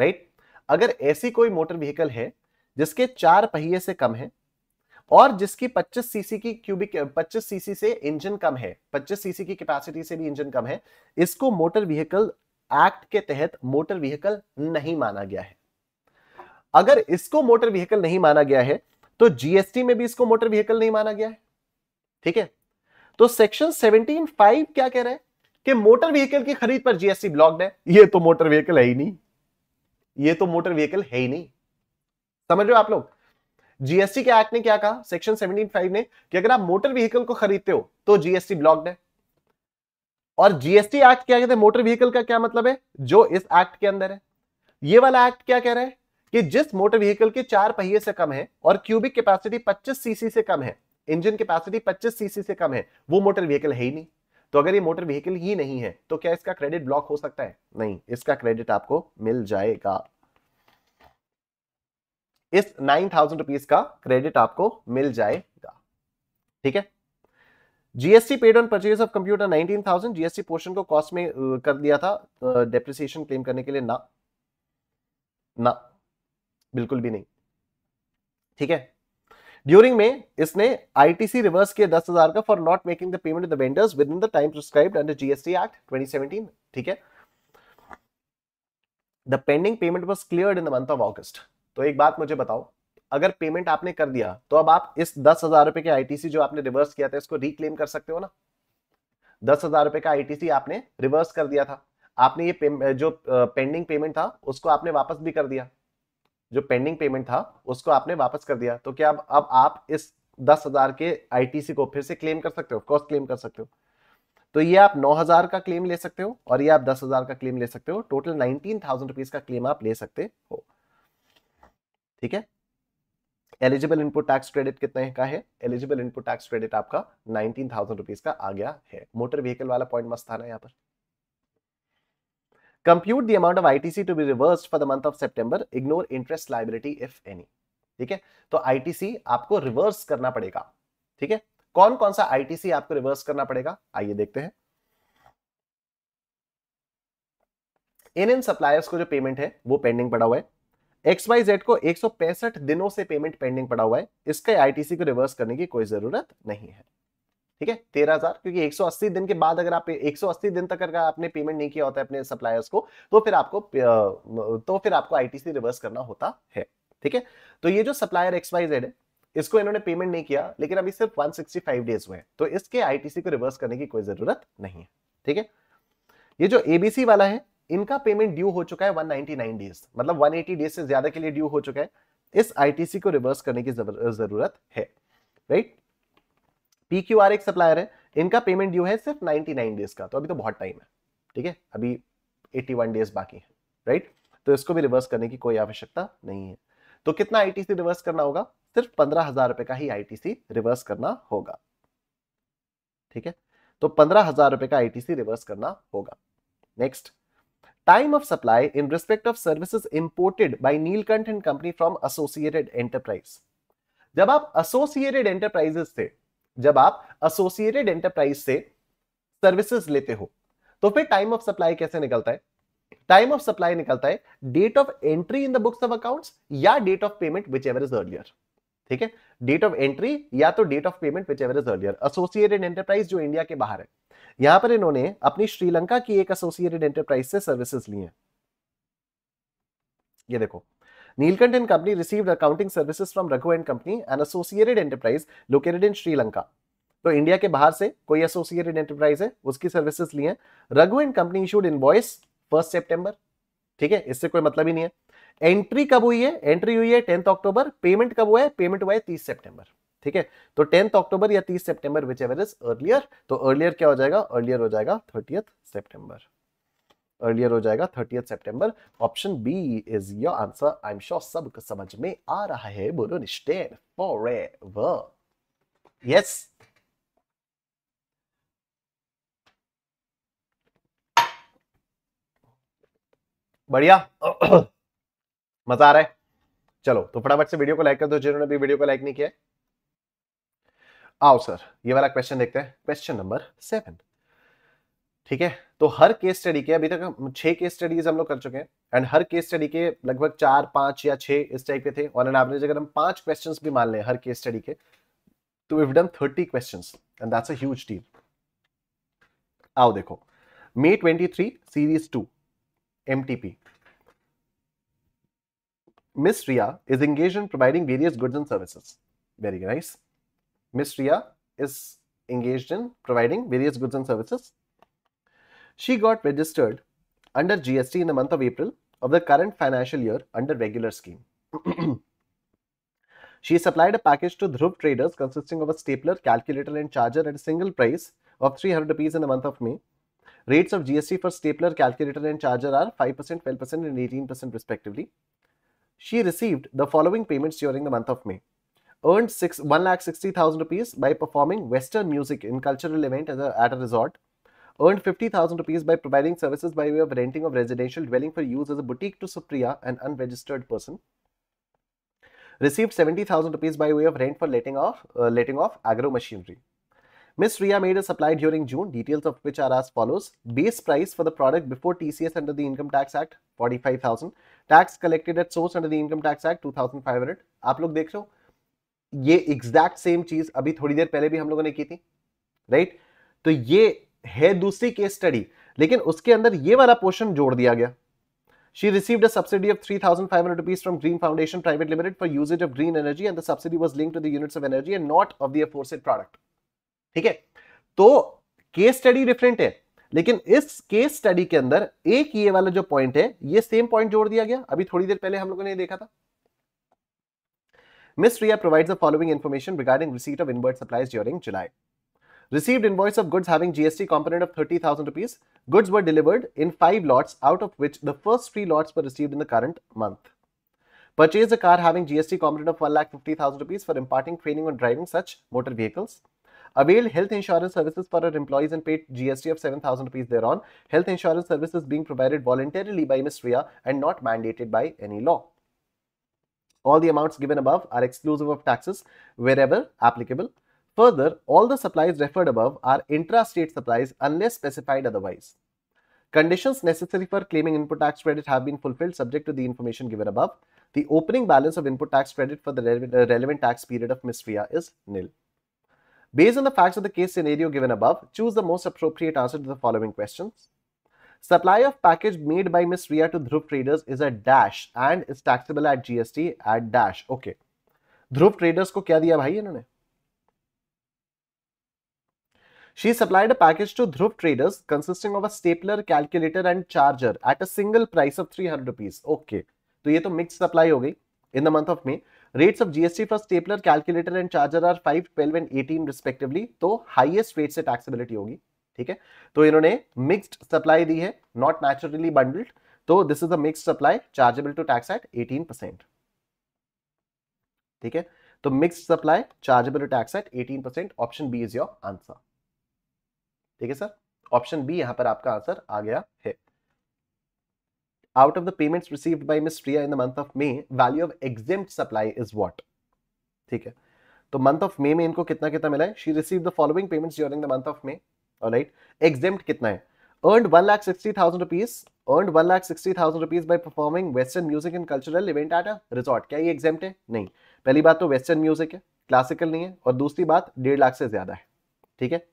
right अगर ऐसी कोई मोटर व्हीकल है जिसके चार पहिए से कम है और जिसकी 25 सीसी की क्यूबिक 25 सीसी से इंजन कम है 25 सीसी की कैपेसिटी से भी इंजन कम है इसको मोटर व्हीकल एक्ट के तहत मोटर व्हीकल नहीं माना गया है अगर इसको मोटर व्हीकल नहीं माना गया है तो जीएसटी में भी इसको मोटर व्हीकल नहीं माना गया है ठीक है तो सेक्शन 17.5 क्या कह रहा है कि मोटर व्हीकल की खरीद पर जीएसटी ब्लॉक्ड है ये तो मोटर व्हीकल है ही नहीं ये तो मोटर व्हीकल है ही नहीं समझ रहे हो आप लोग जीएसटी के एक्ट ने क्या कहा सेक्शन 17.5 ने कि अगर आप मोटर व्हीकल को खरीदते हो तो जीएसटी ब्लॉक्ड है और जीएसटी एक्ट क्या कहते हैं मोटर व्हीकल का क्या मतलब है जो इस एक्ट के अंदर है ये वाला एक्ट क्या कह रहा है कि जिस मोटर व्हीकल के चार पहिए से कम है और क्यूबिक कैपेसिटी 25 सीसी से कम है इंजन कैपेसिटी 25 सीसी से कम है वो मोटर व्हीकल है ही नहीं तो अगर ये मोटर व्हीकल ही नहीं है तो क्या इसका क्रेडिट ब्लॉक हो सकता है नहीं इसका क्रेडिट आपको मिल जाएगा इस नाइन थाउजेंड रुपीज का क्रेडिट आपको मिल जाएगा ठीक है GST paid on purchase of computer 19,000 GST portion को कॉस्ट में कर दिया था डेप्रिसिएशन क्लेम करने के लिए ना ना बिल्कुल भी नहीं ठीक है ड्यूरिंग में इसने आईटीसी रिवर्स किया दस हजार का for not making the payment the vendors within the time prescribe under GST act 2017 ठीक है the pending payment was clear in the month of August तो एक बात मुझे बताओ अगर पेमेंट आपने कर दिया तो अब आप इस दस हजार रुपए के आईटीसी जो आपने रिवर्स किया था इसको रिक्लेम कर सकते हो ना दस हजार रुपए का आईटीसी आपने रिवर्स कर दिया था आपने ये पे, जो पेंडिंग पेमेंट था उसको आपने वापस भी कर दिया जो पेंडिंग पेमेंट था उसको आपने वापस कर दिया तो क्या अब अब आप इस दस हजार के आईटीसी को फिर से क्लेम कर सकते हो कॉस्ट क्लेम कर सकते हो तो ये आप नौ हजार का क्लेम ले सकते हो और ये आप दस हजार का क्लेम ले सकते हो टोटल नाइनटीन थाउजेंड रुपीज का क्लेम आप ले सकते हो ठीक है एलिजिबल इनपुट टैक्स क्रेडिट कितने का है एलिजिबल इनपुट टैक्स क्रेडिट आपका नाइनटीन थाउजेंड रुपीज का आ गया है मोटर व्हीकल वाला पॉइंट मस्त था ना यहाँ पर compute the amount of ITC to be reverse for the month of September ignore interest liability if any ठीक है तो आईटीसी आपको रिवर्स करना पड़ेगा ठीक है कौन कौन सा आईटीसी आपको रिवर्स करना पड़ेगा आइए देखते हैं इन इन सप्लायर्स को जो पेमेंट है वो पेंडिंग पड़ा हुआ है एक्स वाई जेड को एक दिनों से पेमेंट पेंडिंग पड़ा हुआ है इसके आईटीसी को रिवर्स करने की कोई जरूरत नहीं है ठीक है तेरह हजार क्योंकि 180 दिन के बाद अगर आप 180 दिन तक अगर आपने पेमेंट नहीं किया होता है अपने सप्लायर्स को तो फिर आपको तो फिर आपको आईटीसी रिवर्स करना होता है ठीक है तो ये जो सप्लायर एक्सवाइजेड है इसको इन्होंने पेमेंट नहीं किया लेकिन अभी सिर्फ 165 डेज हुए तो इसके आईटीसी को रिवर्स करने की कोई जरूरत नहीं है ठीक है ये जो एबीसी वाला है इनका पेमेंट ड्यू हो चुका है 199 डेज मतलब 180 डेज से ज्यादा के लिए ड्यू हो चुका है इस आईटीसी को रिवर्स करने की जरूरत है राइट पी क्यू आर एक सप्लायर है इनका पेमेंट ड्यू है सिर्फ 99 डेज का तो अभी तो बहुत टाइम है ठीक है अभी 81 डेज बाकी है राइट तो इसको भी रिवर्स करने की कोई आवश्यकता नहीं है तो कितना आईटीसी रिवर्स करना होगा सिर्फ पंद्रह हजार रुपए का ही आईटीसी रिवर्स करना होगा ठीक है तो पंद्रह हजार रुपए का आईटीसी रिवर्स करना होगा next time of supply in respect of services imported by Neelkanth and company from associated enterprise जब आप एसोसिएटेड एंटरप्राइजेस से जब आप एसोसिएटेड एंटरप्राइज से सर्विसेज लेते हो तो फिर टाइम ऑफ सप्लाई कैसे निकलता है टाइम ऑफ सप्लाई निकलता है date of entry in the books of accounts या date of payment whichever is earlier ठीक है डेट ऑफ एंट्री या तो date of payment whichever is earlier associated enterprise जो इंडिया के बाहर है यहां पर इन्होंने अपनी श्रीलंका की एक एसोसिएटेड एंटरप्राइज से सर्विसेज ली हैं ये देखो Neelkant and Company received accounting services from Raghu and Company, an associated enterprise located in Sri Lanka. तो इंडिया के बाहर से कोई एसोसिएटेड एंटरप्राइज है उसकी सर्विसेज ली हैं Raghu and company issued in invoice first September ठीक है इससे कोई मतलब ही नहीं है एंट्री कब हुई है एंट्री हुई है टेंथ अक्टूबर पेमेंट कब हुआ है पेमेंट हुआ है तीस सेप्टेंबर ठीक है तो टेंथ अक्टूबर या तीस September whichever is earlier तो अर्लियर क्या हो जाएगा अर्लियर हो जाएगा थर्टियथ सेप्टेंबर अर्लियर हो जाएगा thirty September option B is your answer I am sure सब समझ में आ रहा है बोलो स्टैंड फॉर यस बढ़िया मजा आ रहा है चलो तो फटाफट से वीडियो को लाइक कर दो जिन्होंने भी वीडियो को लाइक नहीं किया आओ सर ये वाला क्वेश्चन देखते हैं क्वेश्चन नंबर सेवन ठीक है तो हर केस स्टडी के अभी तक छह केस स्टडीज हम लोग कर चुके हैं एंड हर केस स्टडी के लगभग चार पांच या छह इस टाइप के थे और एन एवरेज अगर हम पांच क्वेश्चंस भी मान लें हर केस स्टडी के तो we done thirty question and that's a huge deal आओ देखो May twenty three series two M T P miss Ria is engaged in providing various goods and services. Very nice. Miss Ria is engaged in providing various goods and She got registered under GST in the month of April of the current financial year under regular scheme. she supplied a package to Dhruv traders consisting of a stapler, calculator and charger at a single price of 300 rupees in the month of May. Rates of GST for stapler, calculator and charger are 5%, 12% and 18% respectively. She received the following payments during the month of May. Earned 1,60,000 rupees by performing Western music in cultural event a, at a resort earned 50,000 rupees by providing services by way of renting of residential dwelling for use as a boutique to Supriya, an unregistered person. Received 70,000 rupees by way of rent for letting off, uh, letting off agro machinery. Miss Ria made a supply during June, details of which are as follows. Base price for the product before TCS under the Income Tax Act, 45,000. Tax collected at source under the Income Tax Act, 2,500. आप लोग देख रहे हो ये exact same चीज अभी थोड़ी देर पहले भी हम right? तो ये है दूसरी केस स्टडी लेकिन उसके अंदर ये वाला पोर्शन जोड़ दिया गया she receive a subsidy of three thousand five hundred rupees from green foundation private limited for use of green energy and subsidy was link to the of energy and not of endorsed product ठीक है तो case study different है लेकिन इस case study के अंदर एक ये वाला जो पॉइंट है ये सेम पॉइंट जोड़ दिया गया अभी थोड़ी देर पहले हम लोगों ने देखा था miss Ria provides the following information regarding receipt of inward supplies during July Received invoice of goods having GST component of 30,000 rupees. Goods were delivered in 5 lots out of which the first 3 lots were received in the current month. Purchased a car having GST component of 1,50,000 rupees for imparting training on driving such motor vehicles. Availed health insurance services for our employees and paid GST of 7,000 rupees thereon. Health insurance services being provided voluntarily by Ms. Ria and not mandated by any law. All the amounts given above are exclusive of taxes wherever applicable. Further, all the supplies referred above are intra-state supplies unless specified otherwise. Conditions necessary for claiming input tax credit have been fulfilled subject to the information given above. The opening balance of input tax credit for the relevant uh, tax period of misria is nil. Based on the facts of the case scenario given above, choose the most appropriate answer to the following questions. Supply of package made by Ms. Ria to Dhruv Traders is a dash and is taxable at GST at dash. Okay. Dhruv Traders को क्या दिया भाई इन्होंने She supplied a package to Dhruv Traders consisting of a stapler, calculator and charger at a single price of 300 rupees. Okay. to ye to mixed supply ho gayi in the month of May. Rates of GST for stapler, calculator and charger are 5, 12 and 18 respectively. to highest rate से taxability hogi theek hai to inhone mixed supply di hai not naturally bundled तो this is the mixed supply chargeable to tax at 18 percent ठीक है तो mixed supply chargeable to tax at 18 percent option B is your answer ठीक है sir option B यहां पर आपका answer आ गया है out of the payments receive by miss Priya in the month of May value of exempt supply is what? ठीक है तो मंथ ऑफ मे में इनको कितना कितना मिला है she receive the following payments during the month of May right exempt कितना है earned one lakh sixty thousand rupees earned one lakh sixty thousand rupees by performing western music and cultural event at a resort क्या ये exempt है नहीं पहली बात तो western music है क्लासिकल नहीं है और दूसरी बात डेढ़ लाख से ज्यादा है ठीक है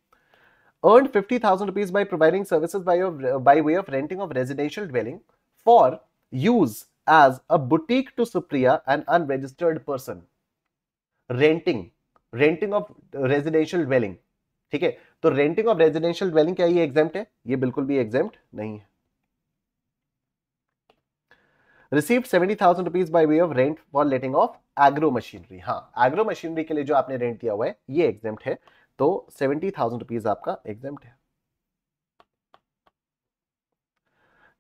earned 50,000 rupees by providing services by, your, by way of renting of residential dwelling for use as a boutique to Supriya, an unregistered person. Renting, renting of residential dwelling. ठीक है तो रेंटिंग ऑफ रेजिडेंशियल ड्वेलिंग क्या ये exempt है ये बिल्कुल भी exempt नहीं है receive seventy thousand rupees by way of rent for letting of agro machinery हाँ एग्रो मशीनरी के लिए जो आपने रेंट दिया हुआ है ये एग्जेप्ट है तो सेवेंटी थाउजेंड रुपीज आपका एग्जाम है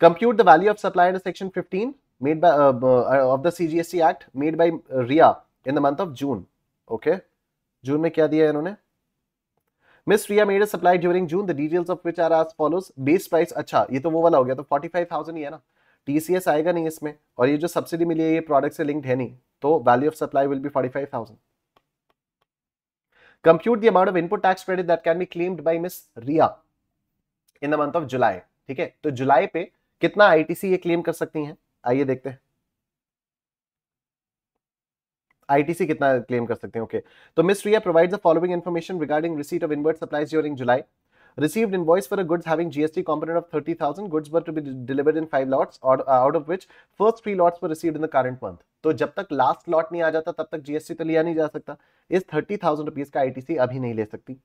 compute the value of supply section fifteen made by of the CGST act made by Ria in the month of June okay जून में क्या दिया है इन्होंने miss Ria made supply during June the details of which are as follows base price अच्छा ये तो वो वाला हो गया तो फोर्टी फाइव थाउजेंड ही है ना टीसीएस आएगा नहीं इसमें और ये जो सब्सिडी मिली है ये प्रोडक्ट से लिंक्ड है नहीं तो value of supply will be forty five thousand compute the amount of input tax credit that can be claimed by miss riya in the month of july ठीक है तो जुलाई पे कितना आईटीसी ये क्लेम कर सकती हैं आइए देखते हैं आईटीसी कितना क्लेम कर सकते हैं ओके okay. तो miss Ria provides the following information regarding receipt of inward supplies during July Received invoice for a goods having GST component of 30,000. Goods were to be delivered in five lots, or, uh, out of which first three lots were received in the current month. तो जब तक last lot नहीं आ जाता तब तक GST तो लिया नहीं जा सकता इस थर्टी थाउजेंड रुपीज का आईटीसी अभी नहीं ले सकती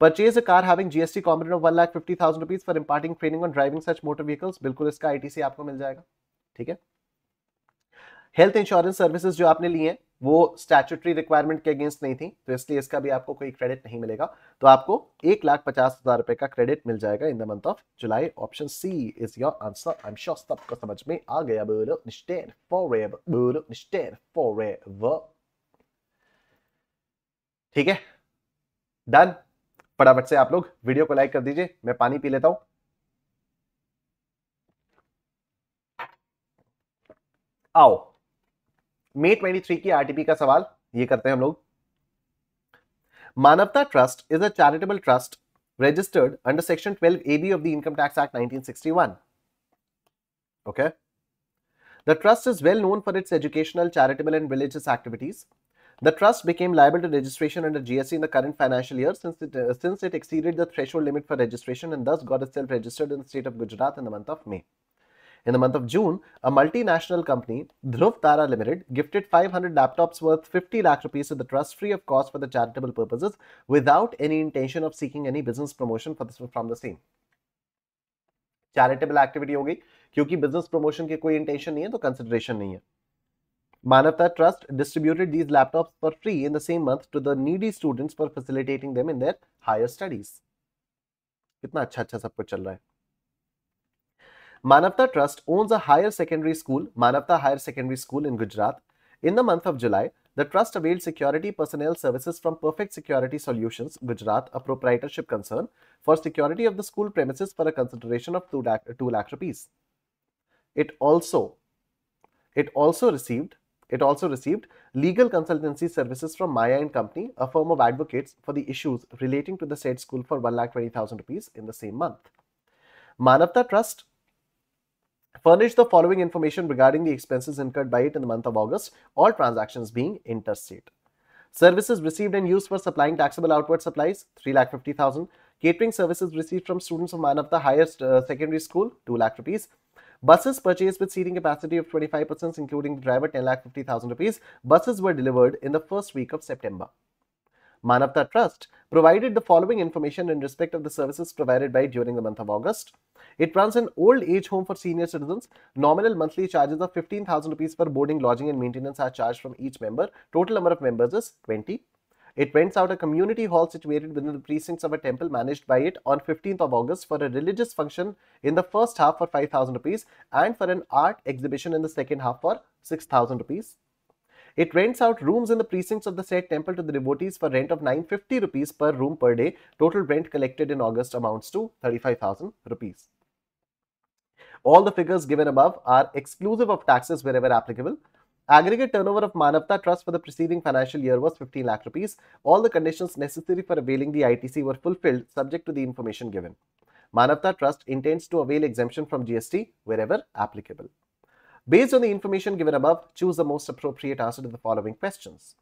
purchase a car having GST component of one lakh fifty thousand rupees for imparting training on driving such motor vehicles बिल्कुल इसका आईटीसी आपको मिल जाएगा ठीक है हेल्थ इंश्योरेंस सर्विसेज जो आपने लिए हैं वो स्टैचुटरी रिक्वायरमेंट के अगेंस्ट नहीं थी तो इसलिए इसका भी आपको कोई क्रेडिट नहीं मिलेगा तो आपको एक लाख पचास हजार रुपए का क्रेडिट मिल जाएगा in the month of July option C is your answer I am sure सबको समझ में आ गया बोलो बोलो ठीक है डन फटाफट से आप लोग वीडियो को लाइक कर दीजिए मैं पानी पी लेता हूं आओ मे 23 की आरटीपी का सवाल ये करते हैं हम लोग Manavta trust is a charitable trust registered under section 12 AB of the Income Tax Act 1961. Okay the trust is well known for its educational charitable and religious activities The trust became liable to registration under GST in the current financial year since it, uh, since it exceeded the threshold limit for registration and thus got itself registered in the state of Gujarat in the month of May. In the month of June, a multinational company, Dhruv Tara Limited, gifted 500 laptops worth 50 lakh rupees to the trust free of cost for the charitable purposes without any intention of seeking any business promotion this from the same. Charitable activity हो गई क्योंकि promotion promotion के कोई intention नहीं है तो consideration नहीं है Manavta Trust distributed these laptops for free in the same month to the needy students for facilitating them in their higher studies. कितना अच्छा अच्छा सब चल रहा है Manavta Trust owns a higher secondary school, Manavta Higher Secondary School in Gujarat. In the month of July, the trust availed security personnel services from Perfect Security Solutions, Gujarat, a proprietorship concern, for security of the school premises for a consideration of 2 lakh, 2 lakh rupees. It also, it also received it also received legal consultancy services from Maya and Company, a firm of advocates for the issues relating to the said school for 1,20,000 rupees in the same month. Manavta Trust furnish the following information regarding the expenses incurred by it in the month of August, all transactions being interstate. Services received and used for supplying taxable outward supplies, 3,50,000. Catering services received from students of of the uh, Secondary School, 2 lakh rupees. Buses purchased with seating capacity of 25%, including the driver, 10 lakh 50,000 rupees. Buses were delivered in the first week of September. Manavta Trust provided the following information in respect of the services provided by during the month of August. It runs an old age home for senior citizens. Nominal monthly charges of 15,000 rupees per boarding, lodging and maintenance are charged from each member. Total number of members is 20. It rents out a community hall situated within the precincts of a temple managed by it on 15th of August for a religious function in the first half for 5,000 rupees and for an art exhibition in the second half for 6,000 rupees. It rents out rooms in the precincts of the said temple to the devotees for rent of 950 rupees per room per day. Total rent collected in August amounts to 35,000 rupees. All the figures given above are exclusive of taxes wherever applicable. Aggregate turnover of Manavta Trust for the preceding financial year was 15 lakh rupees. All the conditions necessary for availing the ITC were fulfilled subject to the information given. Manavta Trust intends to avail exemption from GST wherever applicable. Based on the information given above, choose the most appropriate answer to the following questions.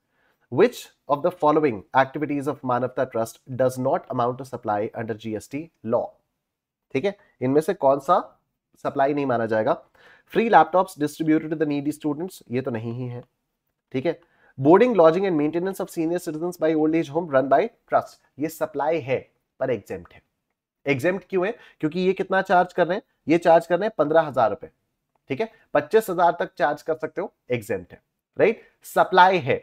Which of the following activities of Manavta Trust does not amount to supply under GST law? ठीक है इनमें से कौन सा supply नहीं माना जाएगा free laptops distributed to the needy students ये तो नहीं ही है ठीक है boarding lodging and maintenance of senior citizen by old age home run by trust ये सप्लाई है पर एग्जेम्प्ट है एग्जेम्प्ट क्यों है क्योंकि ये कितना चार्ज कर रहे हैं ये चार्ज कर रहे हैं पंद्रह हजार रुपए ठीक है पच्चीस हजार तक चार्ज कर सकते हो एग्जेम है राइट सप्लाई है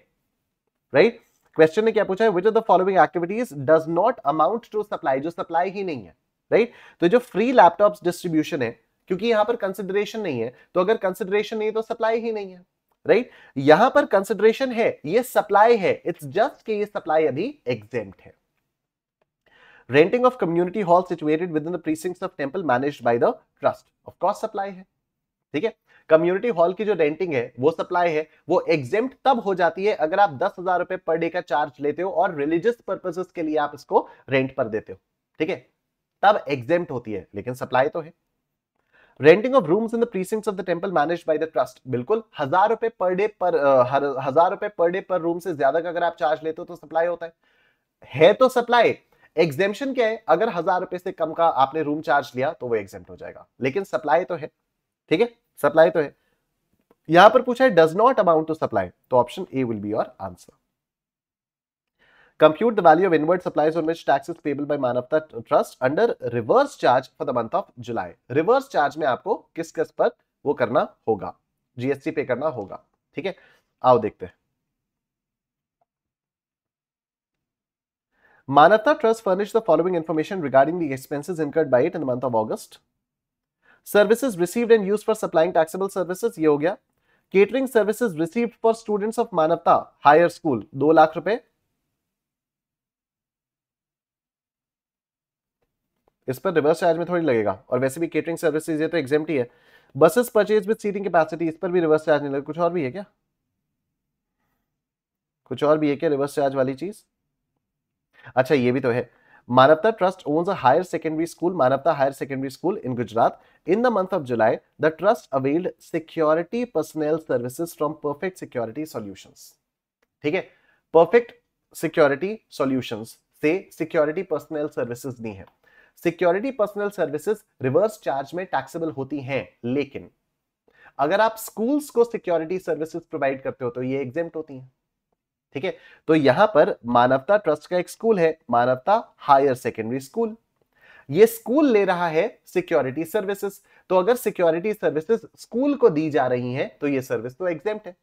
राइट क्वेश्चन ने क्या पूछा है which of the following activities does not amount to supply जो सप्लाई ही नहीं है राइट right? तो जो फ्री लैपटॉप डिस्ट्रीब्यूशन है क्योंकि यहां पर कंसिडरेशन नहीं है तो अगर कंसिडरेशन नहीं है तो सप्लाई ही नहीं है राइट right? यहां पर कंसिडरेशन है ये सप्लाई है इट्स जस्ट कि ये सप्लाई अभी एग्जेम है renting of community hall situated within the precincts of temple managed by the trust of course supply है ठीक है कम्युनिटी हॉल की जो रेंटिंग है वो सप्लाई है वो एग्जेम तब हो जाती है अगर आप दस हजार रुपए पर डे का चार्ज लेते हो और रिलीजियस पर्पजेस के लिए आप इसको रेंट पर देते हो ठीक है तब एग्जेम होती है लेकिन सप्लाई तो है renting of rooms in the precincts of the temple manage by the trust बिल्कुल हजार रुपए पर डे पर हर हजार रुपए पर डे पर रूम से ज्यादा का अगर आप चार्ज लेते हो तो सप्लाई होता है है तो सप्लाई एग्जेम्पन क्या है अगर हजार रुपए से कम का आपने रूम चार्ज लिया तो वो एग्जेम्प्ट हो जाएगा लेकिन सप्लाई तो है ठीक है सप्लाई तो है यहां पर पूछा है does not amount to supply तो option A will be your answer compute the value of inward supplies on which taxes payable by Manavta trust under reverse charge for the month of July reverse charge में आपको किस किस पर वो करना होगा GST पे करना होगा ठीक है आओ देखते हैं Manavta trust furnish the following information regarding the expenses incurred by it in the month of August services received and use for supplying taxable services ये हो गया catering services received for students of Manavta higher school दो लाख रुपए इस पर reverse charge में थोड़ी लगेगा और वैसे भी केटरिंग सर्विसेज ये तो एग्जेम्प्टी है buses purchase with seating capacity इस पर भी रिवर्स चार्ज नहीं लगेगा कुछ और भी है क्या कुछ और भी है क्या रिवर्स चार्ज वाली चीज अच्छा ये भी तो है Manapta Trust owns a higher secondary school, Manapta Higher Secondary School in Gujarat. In the month of July, the trust availed security personnel services from Perfect Security Solutions. ठीक है Perfect Security Solutions से security personnel services दी हैं security personal services reverse charge में taxable होती हैं लेकिन अगर आप स्कूल्स को सिक्योरिटी सर्विसेज प्रोवाइड करते हो तो ये एग्जेम्प्ट होती हैं ठीक है तो यहां पर मानवता ट्रस्ट का एक स्कूल है मानवता हायर सेकेंडरी स्कूल ये स्कूल ले रहा है सिक्योरिटी सर्विसेज तो अगर सिक्योरिटी सर्विसेज स्कूल को दी जा रही हैं तो ये सर्विस तो एग्जाम है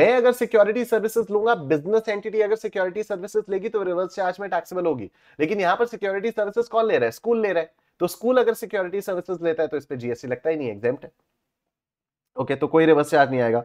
मैं अगर सिक्योरिटी सर्विसेज लूंगा बिजनेस एंटिटी अगर सिक्योरिटी सर्विसेज लेगी तो रिवर्स चार्ज में टैक्सेबल होगी लेकिन यहां पर सिक्योरिटी सर्विसेज कौन ले रहा है स्कूल ले रहा है तो स्कूल अगर सिक्योरिटी सर्विसेज लेता है तो इस पर जीएसटी लगता ही नहीं एग्जाम है ओके तो कोई रिवर्स चार्ज नहीं आएगा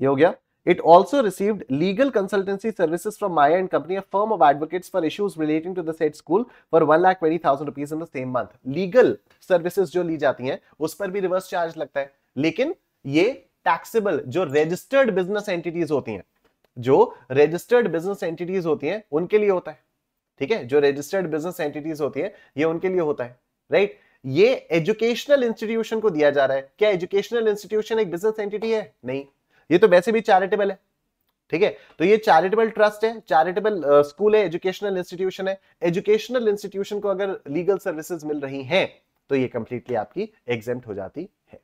ये हो गया It also received legal consultancy services from Maya and Company, a firm of advocates for issues relating to the said school, for one lakh twenty thousand rupees in the same month. Legal services जो ली जाती हैं, उस पर भी reverse charge लगता है. लेकिन ये taxable जो registered business entities होती हैं, जो registered business entities होती हैं, उनके लिए होता है. ठीक है, जो registered business entities होती हैं, ये उनके लिए होता है, right? ये एजुकेशनल इंस्टीट्यूशन को दिया जा रहा है क्या एजुकेशनल इंस्टीट्यूशन एक बिजनेस एंटिटी है नहीं ये तो वैसे भी चैरिटेबल है ठीक है तो ये चैरिटेबल ट्रस्ट है चैरिटेबल स्कूल है एजुकेशनल इंस्टीट्यूशन है एजुकेशनल इंस्टीट्यूशन को अगर लीगल सर्विसेज मिल रही हैं तो ये कंप्लीटली आपकी एग्जाम हो जाती है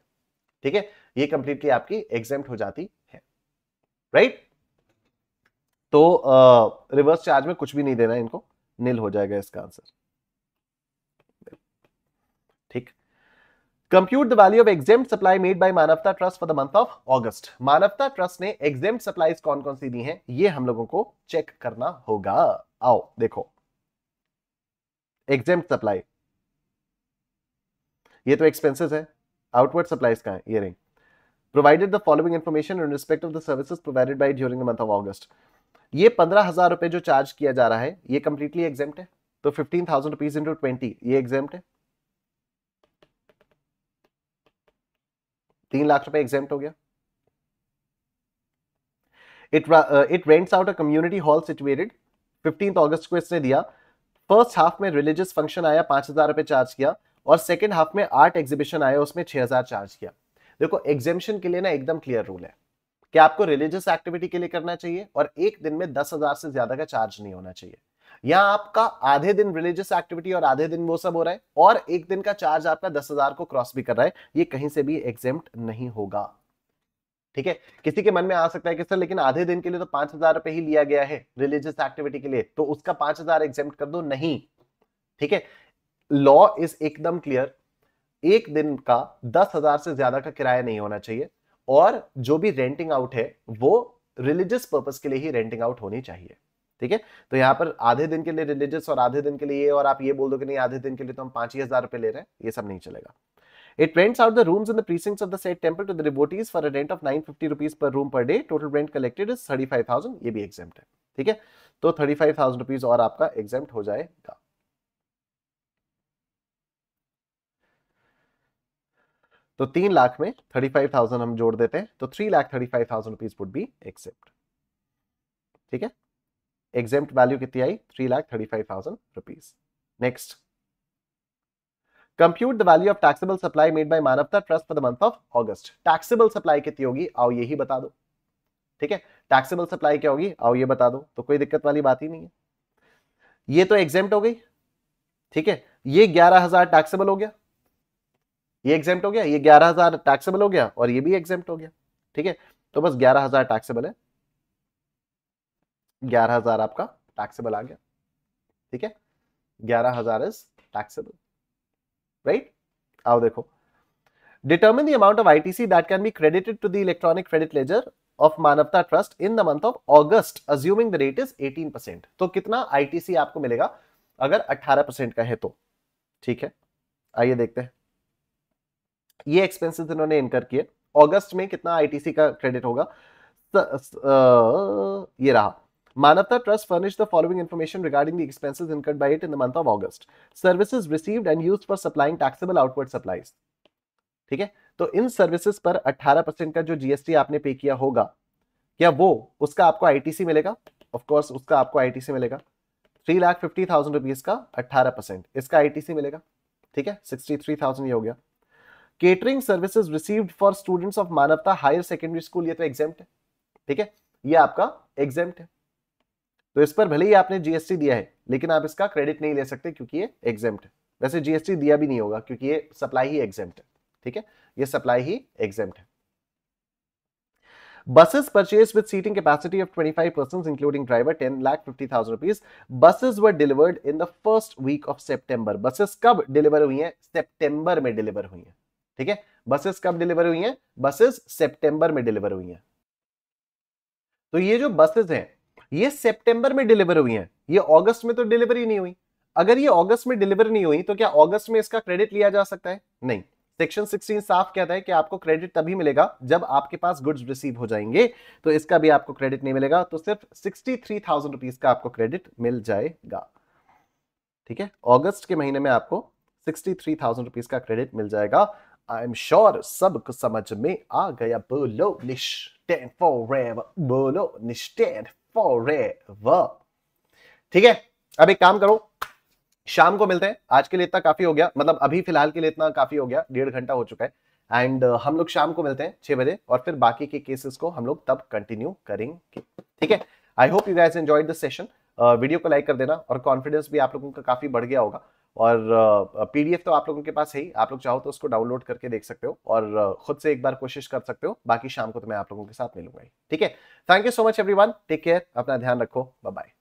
ठीक है ये कंप्लीटली आपकी एग्जाम हो जाती है राइट तो रिवर्स चार्ज में कुछ भी नहीं देना इनको नील हो जाएगा इसका answer compute the value of exempt supply made by Manavta trust for the month of August Manavta trust ने एक्जेम supplies कौन कौन सी दी हैं ये हम लोगों को चेक करना होगा आओ देखो एक्जेम सप्लाई ये तो एक्सपेंसेस है आउटवर्ड सप्लाईज का है ये नहीं provided the following information in respect of the services provided by during the month of August ये पंद्रह हजार रुपए जो चार्ज किया जा रहा है ये कंप्लीटली एग्जेम्प्ट है तो fifteen thousand rupees into twenty ये एग्जेम्प्ट है तीन लाख रुपए एग्जाम हो गया it it rents out a community hall situated fifteenth August को इसने दिया फर्स्ट हाफ में रिलीजियस फंक्शन आया पांच हज़ार रुपए चार्ज किया और सेकेंड हाफ में आर्ट एग्जीबिशन आया उसमें छह हज़ार चार्ज किया देखो एग्जामिशन के लिए ना एकदम क्लियर रूल है कि आपको रिलीजियस एक्टिविटी के लिए करना चाहिए और एक दिन में दस हज़ार से ज़्यादा का चार्ज नहीं होना चाहिए यहाँ आपका आधे दिन रिलीजियस एक्टिविटी और आधे दिन वो सब हो रहा है और एक दिन का चार्ज आपका दस हजार को क्रॉस भी कर रहा है ये कहीं से भी एग्जाम नहीं होगा ठीक है किसी के मन में आ सकता है कि सर लेकिन आधे दिन के लिए तो पांच हजार रुपए ही लिया गया है रिलीजियस एक्टिविटी के लिए तो उसका पांच हजार एग्जेम्प्ट कर दो नहीं ठीक है लॉ इज एकदम क्लियर एक दिन का दस हजार से ज्यादा का किराया नहीं होना चाहिए और जो भी रेंटिंग आउट है वो रिलीजियस पर्पज के लिए ही रेंटिंग आउट होनी चाहिए ठीक है तो यहाँ पर आधे दिन के लिए रिलीजियस और आधे दिन के लिए ये और आप ये बोल दो कि नहीं आधे दिन के लिए तो हम पांच ही हजार रुपए ले रहे हैं ये सब नहीं चलेगा It rents out the rooms in the precincts of the said temple to the devotees for a rent of 950 rupees पर room per day. Total rent collected is 35,000. ये भी exempt है ठीक है तो 35,000 rupees और आपका exempt हो जाएगा तो तीन लाख में 35,000 हम जोड़ देते हैं तो three lakh thirty five thousand rupees would be exempt ठीक है एग्जेम्प्ट वैल्यू कितनी आई three lakh thirty five thousand rupees next compute the value of taxable supply made by Manavta trust for the month of August taxable supply कितनी होगी आओ यही बता दो ठीक है टैक्सेबल सप्लाई क्या होगी आओ ये बता दो तो कोई दिक्कत वाली बात ही नहीं है ये तो एग्जेम्प्ट हो गई ठीक है ये ग्यारह हजार टैक्सेबल हो गया ये एग्जेम्प्ट हो गया ये ग्यारह हजार टैक्सेबल हो गया और ये भी एग्जेम्प्ट हो गया ठीक है तो बस ग्यारह हजार टैक्सेबल है ग्यारह हजार आपका टैक्सेबल आ गया ठीक है ग्यारह हजार इज टैक्सेबल राइट आओ देखो determine the amount of ITC that can be credited to the electronic credit ledger of Manavta trust in the month of August assuming the rate is eighteen percent तो कितना ITC आपको मिलेगा अगर अट्ठारह percent का है तो ठीक है आइए देखते हैं ये एक्सपेंसेस इन्होंने इनकर किए अगस्त में कितना आईटीसी का क्रेडिट होगा तो, स, आ, ये रहा Manavta Trust furnished the following information regarding the expenses incurred by it in the month of August. Services received and used for supplying taxable outward supplies. ठीक है तो इन सर्विसेज पर 18 का जो जीएसटी आपने पे किया होगा क्या वो उसका आपको आईटीसी मिलेगा ऑफ कोर्स उसका आपको आईटीसी मिलेगा three lakh fifty thousand rupees का 18 परसेंट इसका आईटीसी मिलेगा ठीक है सिक्सटी थ्री थाउजेंड ये हो गया catering services received for students of Manavta higher secondary school ये तो एग्जाम है ठीक है ये आपका एग्जाम है तो इस पर भले ही आपने जीएसटी दिया है लेकिन आप इसका क्रेडिट नहीं ले सकते क्योंकि ये एग्जेम्प्ट है वैसे जीएसटी दिया भी नहीं होगा क्योंकि ये सप्लाई ही एग्जेम्प्ट है ठीक है ये सप्लाई ही एग्जेम्प्ट है buses purchased with seating capacity of 25 persons including driver 10 lakh 50000 rupees buses were delivered in the first week of september buses kab deliver hui hain september mein deliver hui hain theek hai buses kab deliver hui hain buses september mein deliver hui hain तो ये जो buses हैं ये सितंबर में deliver हुई हैं ये अगस्त में तो डिलीवरी नहीं हुई अगर ये अगस्त में डिलीवर नहीं हुई तो क्या अगस्त में इसका क्रेडिट लिया जा सकता है नहीं सेक्शन 16 साफ कहता है कि आपको क्रेडिट तभी मिलेगा जब आपके पास गुड्स रिसीव हो जाएंगे तो इसका भी आपको क्रेडिट नहीं मिलेगा तो सिर्फ सिक्सटी का आपको क्रेडिट मिल जाएगा ठीक है ऑगस्ट के महीने में आपको सिक्सटी का क्रेडिट मिल जाएगा आई एम श्योर सब समझ में आ गया बोलो निश्चय बोलो निश्चय forever ठीक है अब एक काम करो शाम को मिलते हैं आज के लिए इतना काफी हो गया मतलब अभी फिलहाल के लिए इतना काफी हो गया डेढ़ घंटा हो चुका है एंड uh, हम लोग शाम को मिलते हैं छह बजे और फिर बाकी के केसेस को हम लोग तब कंटिन्यू करेंगे ठीक है I hope you guys enjoyed the session video को लाइक कर देना और कॉन्फिडेंस भी आप लोगों का काफी बढ़ गया होगा और पीडीएफ तो आप लोगों के पास है ही आप लोग चाहो तो उसको डाउनलोड करके देख सकते हो और खुद से एक बार कोशिश कर सकते हो बाकी शाम को तो मैं आप लोगों के साथ मिलूंगा ठीक है thank you so much everyone take care अपना ध्यान रखो बाय